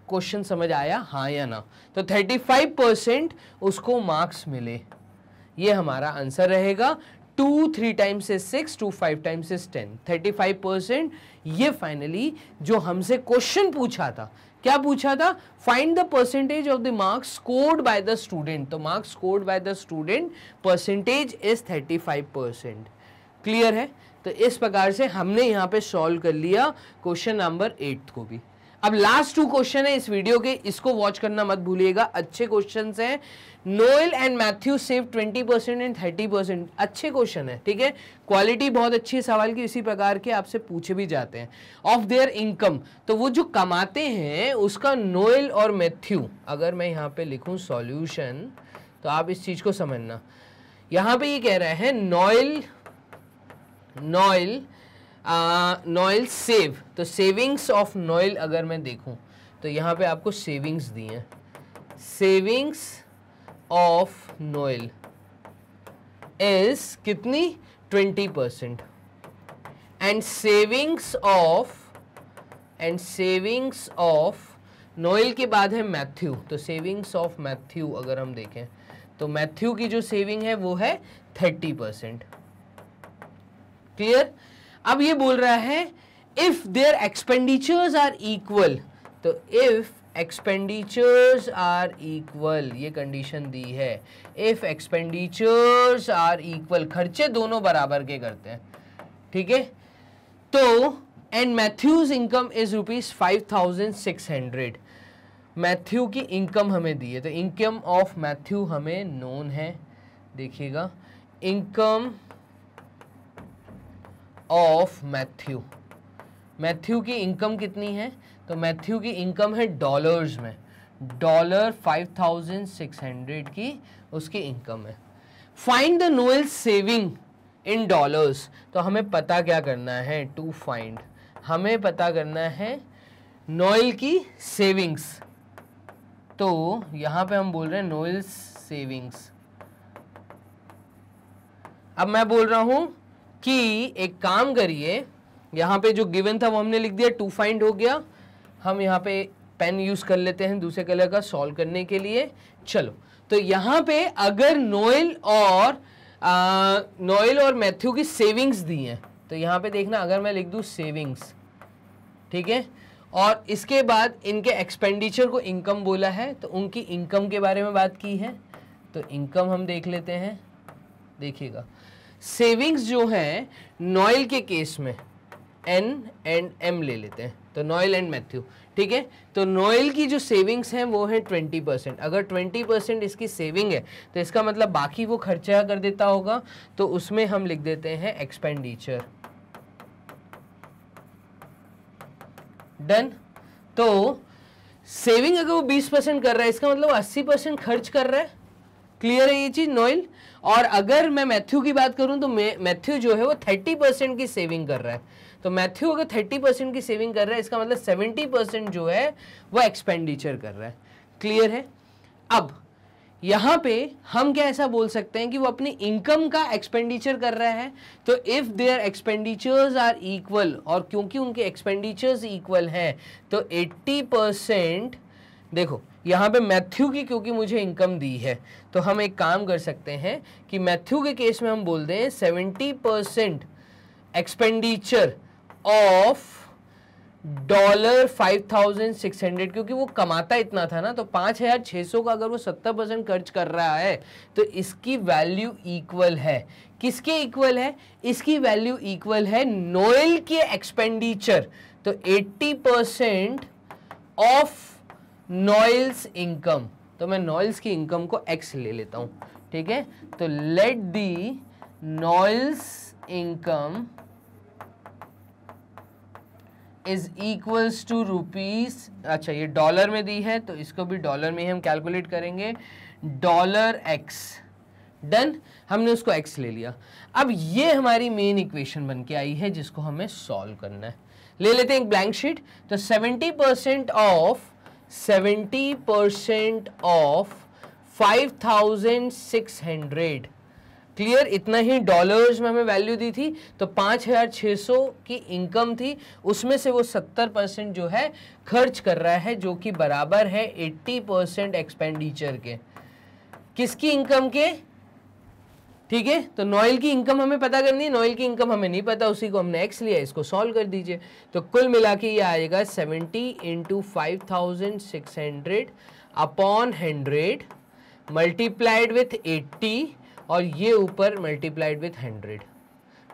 क्वेश्चन समझ आया हाँ या ना तो थर्टी फाइव परसेंट उसको मार्क्स मिले ये हमारा आंसर रहेगा two three times is six two five times is ten thirty five percent ये फाइनली जो हमसे क्वेश्चन पूछा था क्या पूछा था find the percentage of the marks scored by the student तो marks scored by the student percentage is thirty five percent clear है तो इस प्रकार से हमने यहाँ पे सॉल्व कर लिया क्वेश्चन नंबर एट को भी अब लास्ट टू क्वेश्चन है इस वीडियो के इसको वॉच करना मत भूलिएगा अच्छे क्वेश्चन हैं Noel and Matthew save 20 percent and thirty percent अच्छे क्वेश्चन है ठीक है क्वालिटी बहुत अच्छी है सवाल की इसी प्रकार के आपसे पूछे भी जाते हैं ऑफ देयर इनकम तो वो जो कमाते हैं उसका नोएल और मैथ्यू अगर मैं यहाँ पे लिखूँ सॉल्यूशन तो आप इस चीज़ को समझना यहाँ पे ये यह कह रहे हैं नोएल नोएल नॉयल सेव तो सेविंग्स ऑफ नॉयल अगर मैं देखूं तो यहाँ पे आपको सेविंग्स दी हैं सेविंग्स ऑफ नॉयल इज कितनी twenty percent and savings of and savings of Noel के बाद है मैथ्यू तो सेविंग्स ऑफ मैथ्यू अगर हम देखें तो मैथ्यू की जो सेविंग है वो है थर्टी परसेंट क्लियर अब ये बोल रहा है if their expenditures are equal तो इफ एक्सपेंडिचर्स आर इक्वल ये कंडीशन दी है इफ एक्सपेंडिचर्स आर इक्वल खर्चे दोनों बराबर के करते हैं ठीक है तो and Matthew's income is rupees five thousand six hundred Matthew की इनकम हमें दी है तो इनकम ऑफ मैथ्यू हमें नोन है देखिएगा इनकम ऑफ मैथ्यू मैथ्यू की इनकम कितनी है तो मैथ्यू की इनकम है डॉलर्स में dollar five thousand six hundred की उसकी इनकम है find the Noel saving in dollars तो हमें पता क्या करना है टू फाइंड हमें पता करना है नोएल की सेविंग्स तो यहाँ पे हम बोल रहे हैं नोएल सेविंग्स अब मैं बोल रहा हूँ कि एक काम करिए यहाँ पे जो गिवन था वो हमने लिख दिया टू फाइंड हो गया हम यहाँ पे पेन यूज़ कर लेते हैं दूसरे कलर का सॉल्व करने के लिए चलो तो यहाँ पे अगर नोएल और नोएल और मैथ्यू की सेविंग्स दी हैं तो यहाँ पे देखना अगर मैं लिख दूँ सेविंग्स ठीक है और इसके बाद इनके एक्सपेंडिचर को इनकम बोला है तो उनकी इनकम के बारे में बात की है तो इनकम हम देख लेते हैं देखिएगा सेविंग्स जो है नॉयल के केस में एन एंड एम ले लेते हैं तो नॉयल एंड मैथ्यू ठीक है तो नॉयल की जो सेविंग्स हैं वो है ट्वेंटी परसेंट अगर ट्वेंटी परसेंट इसकी सेविंग है तो इसका मतलब बाकी वो खर्चा कर देता होगा तो उसमें हम लिख देते हैं एक्सपेंडिचर डन तो सेविंग अगर वो बीस परसेंट कर रहा है इसका मतलब अस्सी परसेंट खर्च कर रहा है क्लियर है ये चीज़ नॉयल और अगर मैं मैथ्यू की बात करूं तो मैथ्यू जो है वो थर्टी परसेंट की सेविंग कर रहा है तो मैथ्यू अगर थर्टी परसेंट की सेविंग कर रहा है इसका मतलब सेवेंटी परसेंट जो है वो एक्सपेंडिचर कर रहा है क्लियर है अब यहाँ पे हम क्या ऐसा बोल सकते हैं कि वो अपनी इनकम का एक्सपेंडिचर कर रहा है तो if their expenditures are equal और क्योंकि उनके एक्सपेंडिचर्स इक्वल हैं तो 80 परसेंट देखो यहाँ पे मैथ्यू की क्योंकि मुझे इनकम दी है तो हम एक काम कर सकते हैं कि मैथ्यू के केस में हम बोल दें seventy percent expenditure of dollar five thousand six hundred क्योंकि वो कमाता इतना था ना तो पाँच हज़ार छः सौ का अगर वो सत्तर परसेंट खर्च कर रहा है तो इसकी वैल्यू इक्वल है किसके इक्वल है इसकी वैल्यू इक्वल है नोएल के एक्सपेंडिचर तो eighty percent of Noel's income तो मैं नॉइल्स की इनकम को एक्स ले लेता हूं ठीक है तो let the Noel's income is equals to rupees अच्छा ये डॉलर में दी है तो इसको भी डॉलर में ही हम कैलकुलेट करेंगे डॉलर एक्स डन हमने उसको एक्स ले लिया अब ये हमारी मेन इक्वेशन बन के आई है जिसको हमें सॉल्व करना है ले लेते हैं एक ब्लैंक शीट तो 70% percent of seventy percent of five thousand six hundred clear इतना ही डॉलर्स में हमें वैल्यू दी थी तो पाँच हज़ार छः सौ की इनकम थी उसमें से वो सत्तर परसेंट जो है खर्च कर रहा है जो कि बराबर है एट्टी परसेंट एक्सपेंडिचर के किसकी इनकम के ठीक है तो नॉयल की इनकम हमें पता करनी है नॉयल की इनकम हमें नहीं पता उसी को हमने एक्स लिया इसको सॉल्व कर दीजिए तो कुल मिला के ये आएगा seventy into five thousand six hundred upon hundred multiplied with eighty और ये ऊपर multiplied with hundred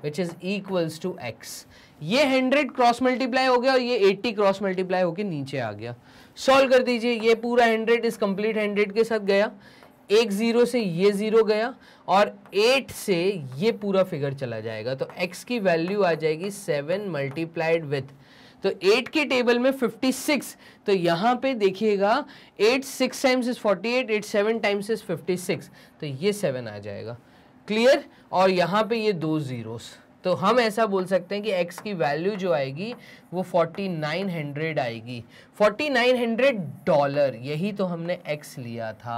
which is equals to X ये हंड्रेड क्रॉस मल्टीप्लाई हो गया और ये एट्टी क्रॉस मल्टीप्लाई होकर नीचे आ गया सॉल्व कर दीजिए ये पूरा हंड्रेड इस कंप्लीट हंड्रेड के साथ गया एक ज़ीरो से ये ज़ीरो गया और एट से ये पूरा फिगर चला जाएगा तो एक्स की वैल्यू आ जाएगी सेवन मल्टीप्लाइड विथ तो एट के टेबल में फिफ्टी सिक्स तो यहाँ पे देखिएगा eight six times is forty eight eight seven times is fifty six तो ये सेवन आ जाएगा क्लियर और यहाँ पे ये दो ज़ीरोस तो हम ऐसा बोल सकते हैं कि x की वैल्यू जो आएगी वो 4900 आएगी 4900 डॉलर यही तो हमने x लिया था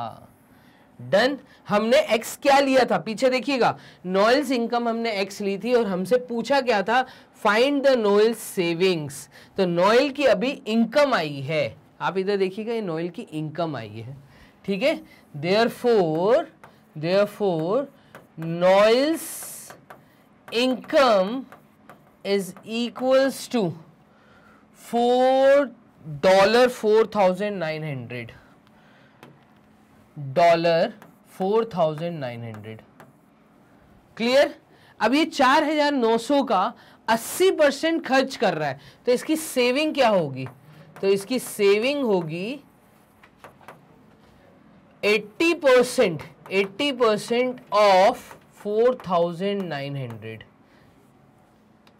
डन हमने एक्स क्या लिया था पीछे देखिएगा नॉयल्स इनकम हमने एक्स ली थी और हमसे पूछा क्या था फाइंड द नॉयल सेविंग्स तो नॉयल की अभी इनकम आई है आप इधर देखिएगा ये नॉयल की इनकम आई है ठीक है therefore therefore Noel's income is equals to four dollar four thousand nine hundred dollar four thousand nine hundred clear अब ये चार हजार नौ सौ का अस्सी परसेंट खर्च कर रहा है तो इसकी सेविंग क्या होगी तो इसकी सेविंग होगी eighty percent eighty percent of four thousand nine hundred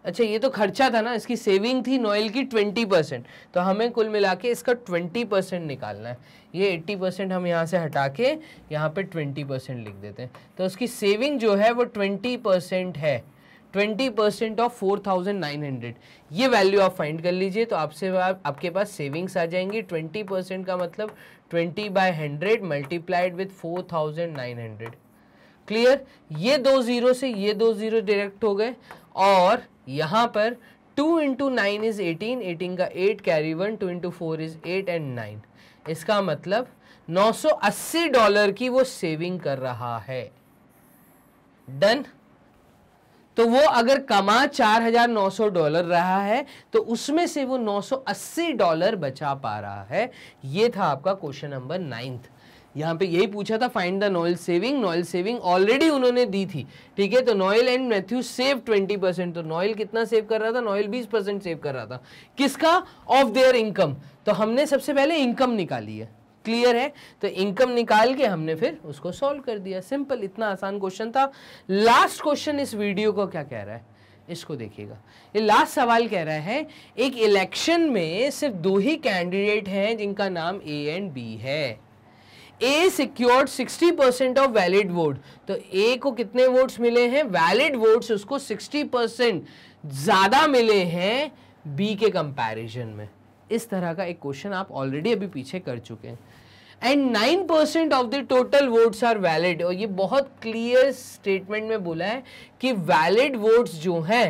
अच्छा ये तो खर्चा था ना इसकी सेविंग थी नोएल की ट्वेंटी परसेंट तो हमें कुल मिला के इसका ट्वेंटी परसेंट निकालना है ये एट्टी परसेंट हम यहाँ से हटा के यहाँ पे ट्वेंटी परसेंट लिख देते हैं तो उसकी सेविंग जो है वो ट्वेंटी परसेंट है twenty percent of four thousand nine hundred ये वैल्यू आप फाइंड कर लीजिए तो आपसे आप, आपके पास सेविंग्स आ जाएंगी ट्वेंटी परसेंट का मतलब twenty by hundred multiplied with four thousand nine hundred clear ये दो ज़ीरो से ये दो ज़ीरो डायरेक्ट हो गए और यहाँ पर two into nine is eighteen eighteen का eight carry one two into four is eight and nine इसका मतलब 980 डॉलर की वो सेविंग कर रहा है डन तो वो अगर कमा 4,900 डॉलर रहा है तो उसमें से वो 980 डॉलर बचा पा रहा है ये था आपका क्वेश्चन नंबर नाइन्थ यहाँ पे यही पूछा था find the Noel saving Noel saving already उन्होंने दी थी ठीक है तो Noel and Matthew save 20 percent तो नॉयल कितना सेव कर रहा था नॉयल 20 परसेंट सेव कर रहा था किसका ऑफ देयर इनकम तो हमने सबसे पहले इनकम निकाली है क्लियर है तो इनकम निकाल के हमने फिर उसको सॉल्व कर दिया सिंपल इतना आसान क्वेश्चन था लास्ट क्वेश्चन इस वीडियो को क्या कह रहा है इसको देखिएगा ये लास्ट सवाल कह रहा है एक इलेक्शन में सिर्फ दो ही कैंडिडेट हैं जिनका नाम ए एंड बी है A secured 60 percent of valid vote तो ए को कितने वोट्स मिले हैं वैलिड वोट्स उसको 60 परसेंट ज़्यादा मिले हैं बी के कंपैरिजन में इस तरह का एक क्वेश्चन आप ऑलरेडी अभी पीछे कर चुके हैं and nine percent of the total votes are valid और ये बहुत क्लियर स्टेटमेंट में बोला है कि वैलिड वोट्स जो हैं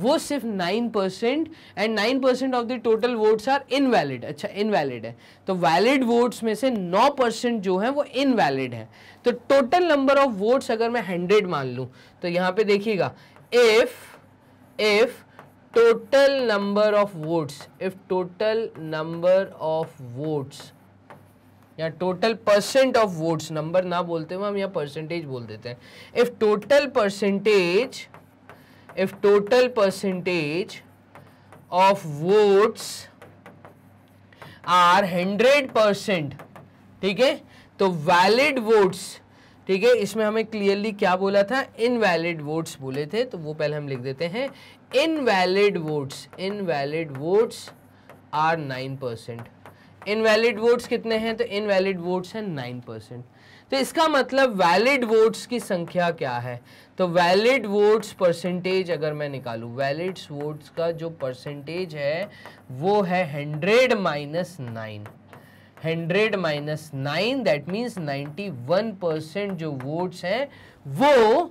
वो सिर्फ nine percent and nine percent of the total votes are invalid अच्छा इनवैलिड है तो वैलिड वोट्स में से नौ परसेंट जो है वो इनवैलिड है तो टोटल नंबर ऑफ वोट्स अगर मैं हंड्रेड मान लूँ तो यहाँ पे देखिएगा if if total number of votes if total number of votes या total percent of votes number ना बोलते हुए हम यहाँ परसेंटेज बोल देते हैं if total percentage if total percentage of votes are hundred percent ठीक है तो वैलिड वोट्स ठीक है इसमें हमें क्लियरली क्या बोला था इनवैलिड वोट्स बोले थे तो वो पहले हम लिख देते हैं invalid votes invalid votes are nine percent invalid votes कितने हैं तो इनवैलिड वोट्स हैं नाइन परसेंट तो इसका मतलब वैलिड वोट्स की संख्या क्या है तो वैलिड वोट्स परसेंटेज अगर मैं निकालू वैलिड वोट्स का जो परसेंटेज है वो है hundred minus nine hundred minus nine that means ninety one percent जो वोट्स हैं वो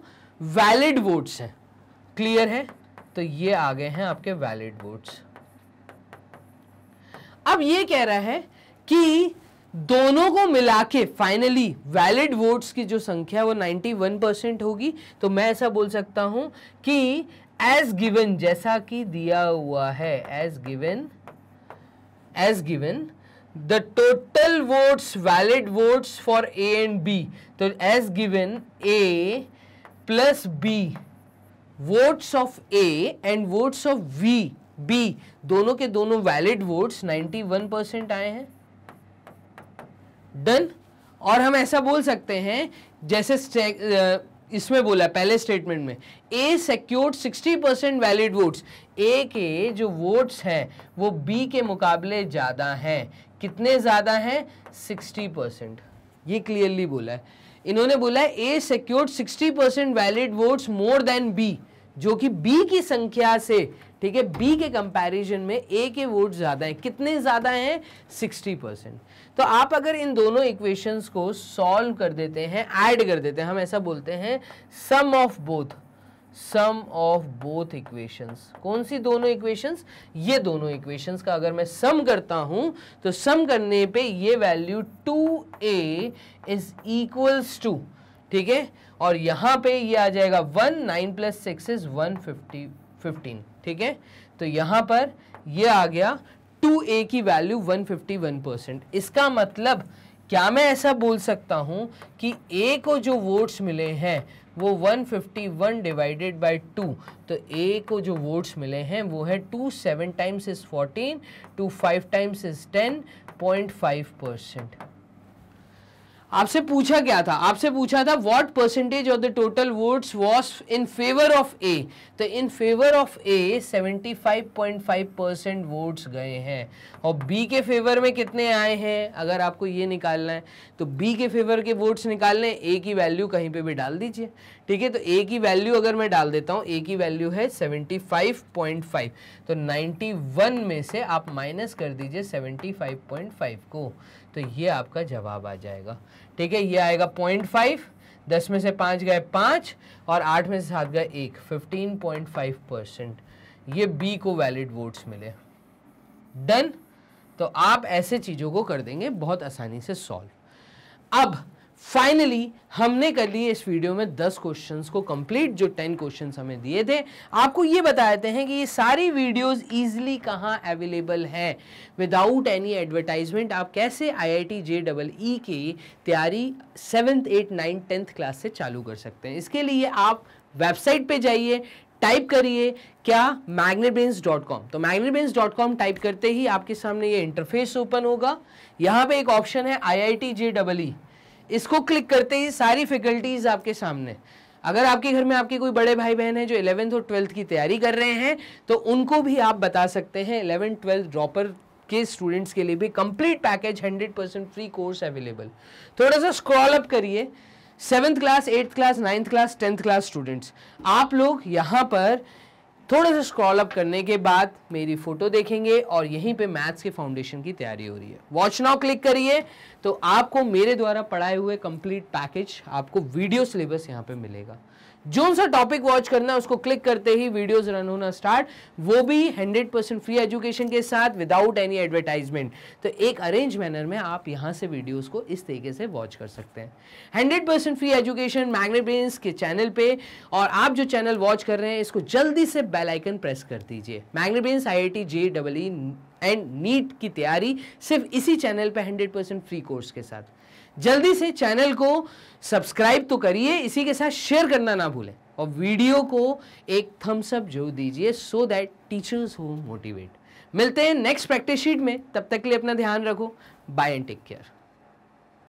वैलिड वोट्स हैं क्लियर है तो ये आ गए हैं आपके वैलिड वोट्स अब ये कह रहा है कि दोनों को मिला के फाइनली वैलिड वोट्स की जो संख्या है वो 91 परसेंट होगी तो मैं ऐसा बोल सकता हूं कि एज गिवन जैसा कि दिया हुआ है as given as given the total votes valid votes for A and B तो as given A plus B votes of A and votes of V B दोनों के दोनों वैलिड वोट्स 91 परसेंट आए हैं डन और हम ऐसा बोल सकते हैं जैसे इसमें बोला पहले स्टेटमेंट में A secured 60 percent valid votes A के जो वोट्स हैं वो बी के मुकाबले ज़्यादा हैं कितने ज़्यादा हैं 60 परसेंट ये क्लियरली बोला है इन्होंने बोला है A secured 60 percent valid votes more than B जो कि बी की संख्या से ठीक है बी के कंपैरिजन में ए के वोट ज़्यादा हैं कितने ज़्यादा हैं सिक्सटी परसेंट तो आप अगर इन दोनों इक्वेशंस को सॉल्व कर देते हैं ऐड कर देते हैं हम ऐसा बोलते हैं sum of both sum of both equations कौन सी दोनों इक्वेशंस ये दोनों इक्वेशंस का अगर मैं सम करता हूं तो सम करने पे ये value A is equals to ठीक है और यहां पे ये आ जाएगा one nine plus six is one fifty fifteen ठीक है तो यहां पर ये आ गया टू ए की वैल्यू 151 परसेंट इसका मतलब क्या मैं ऐसा बोल सकता हूँ कि ए को जो वोट्स मिले हैं वो 151 डिवाइडेड बाय टू तो ए को जो वोट्स मिले हैं वो है two seven times is 14 two five times is ten point five percent आपसे पूछा क्या था आपसे पूछा था what percentage of the total votes was in favour of A तो in favour of A 75.5 percent votes गए हैं और बी के फेवर में कितने आए हैं अगर आपको ये निकालना है तो बी के फेवर के वोट्स निकालने ए की वैल्यू कहीं पे भी डाल दीजिए ठीक है तो ए की वैल्यू अगर मैं डाल देता हूँ ए की वैल्यू है 75.5 तो 91 में से आप माइनस कर दीजिए 75.5 को तो ये आपका जवाब आ जाएगा ठीक है ये आएगा पॉइंट फाइव दस में से पाँच गए पाँच और आठ में से सात गए एक फिफ्टीन पॉइंट फाइव परसेंट ये बी को वैलिड वोट्स मिले डन तो आप ऐसे चीज़ों को कर देंगे बहुत आसानी से सॉल्व अब फाइनली हमने कर लिए इस वीडियो में 10 क्वेश्चंस को कंप्लीट जो 10 क्वेश्चंस हमें दिए थे आपको ये बता देते हैं कि ये सारी वीडियोस इजीली कहाँ अवेलेबल हैं विदाउट एनी एडवर्टाइजमेंट आप कैसे आईआईटी जे डबल ई की तैयारी seventh eight ninth tenth class से चालू कर सकते हैं इसके लिए आप वेबसाइट पे जाइए टाइप करिए क्या मैग्नेटब्रेन्स डॉट कॉम तो मैग्नेटब्रेन्स डॉट कॉम टाइप करते ही आपके सामने ये इंटरफेस ओपन होगा यहाँ पे एक ऑप्शन है I I T J double ई इसको क्लिक करते ही सारी फैकल्टीज़ आपके सामने अगर आपके घर में आपके कोई बड़े भाई बहन हैं जो इलेवेंथ और ट्वेल्थ की तैयारी कर रहे हैं तो उनको भी आप बता सकते हैं इलेवेंथ ट्वेल्थ ड्रॉपर के स्टूडेंट्स के लिए भी complete package hundred percent free course available थोड़ा सा स्क्रॉल अप करिए seventh class eighth class ninth class tenth class students आप लोग यहाँ पर थोड़े से स्क्रॉल अप करने के बाद मेरी फोटो देखेंगे और यहीं पे मैथ्स के फाउंडेशन की तैयारी हो रही है वॉच नाउ क्लिक करिए तो आपको मेरे द्वारा पढ़ाए हुए कंप्लीट पैकेज आपको वीडियो सिलेबस यहाँ पे मिलेगा जो सा टॉपिक वॉच करना है उसको क्लिक करते ही वीडियोस रन होना स्टार्ट वो भी 100% फ्री एजुकेशन के साथ विदाउट एनी एडवर्टाइजमेंट तो एक अरेंज मैनर में आप यहां से वीडियोस को इस तरीके से वॉच कर सकते हैं 100% फ्री एजुकेशन मैग्नेट ब्रेन्स के चैनल पे और आप जो चैनल वॉच कर रहे हैं इसको जल्दी से बेलाइकन प्रेस कर दीजिए magnet brains I I T J double and NEET की तैयारी सिर्फ इसी चैनल पर हंड्रेड फ्री कोर्स के साथ जल्दी से चैनल को सब्सक्राइब तो करिए इसी के साथ शेयर करना ना भूलें और वीडियो को एक थम्स अप जो दीजिए सो दैट टीचर्स हो मोटिवेट मिलते हैं नेक्स्ट प्रैक्टिस शीट में तब तक के लिए अपना ध्यान रखो बाय एंड टेक केयर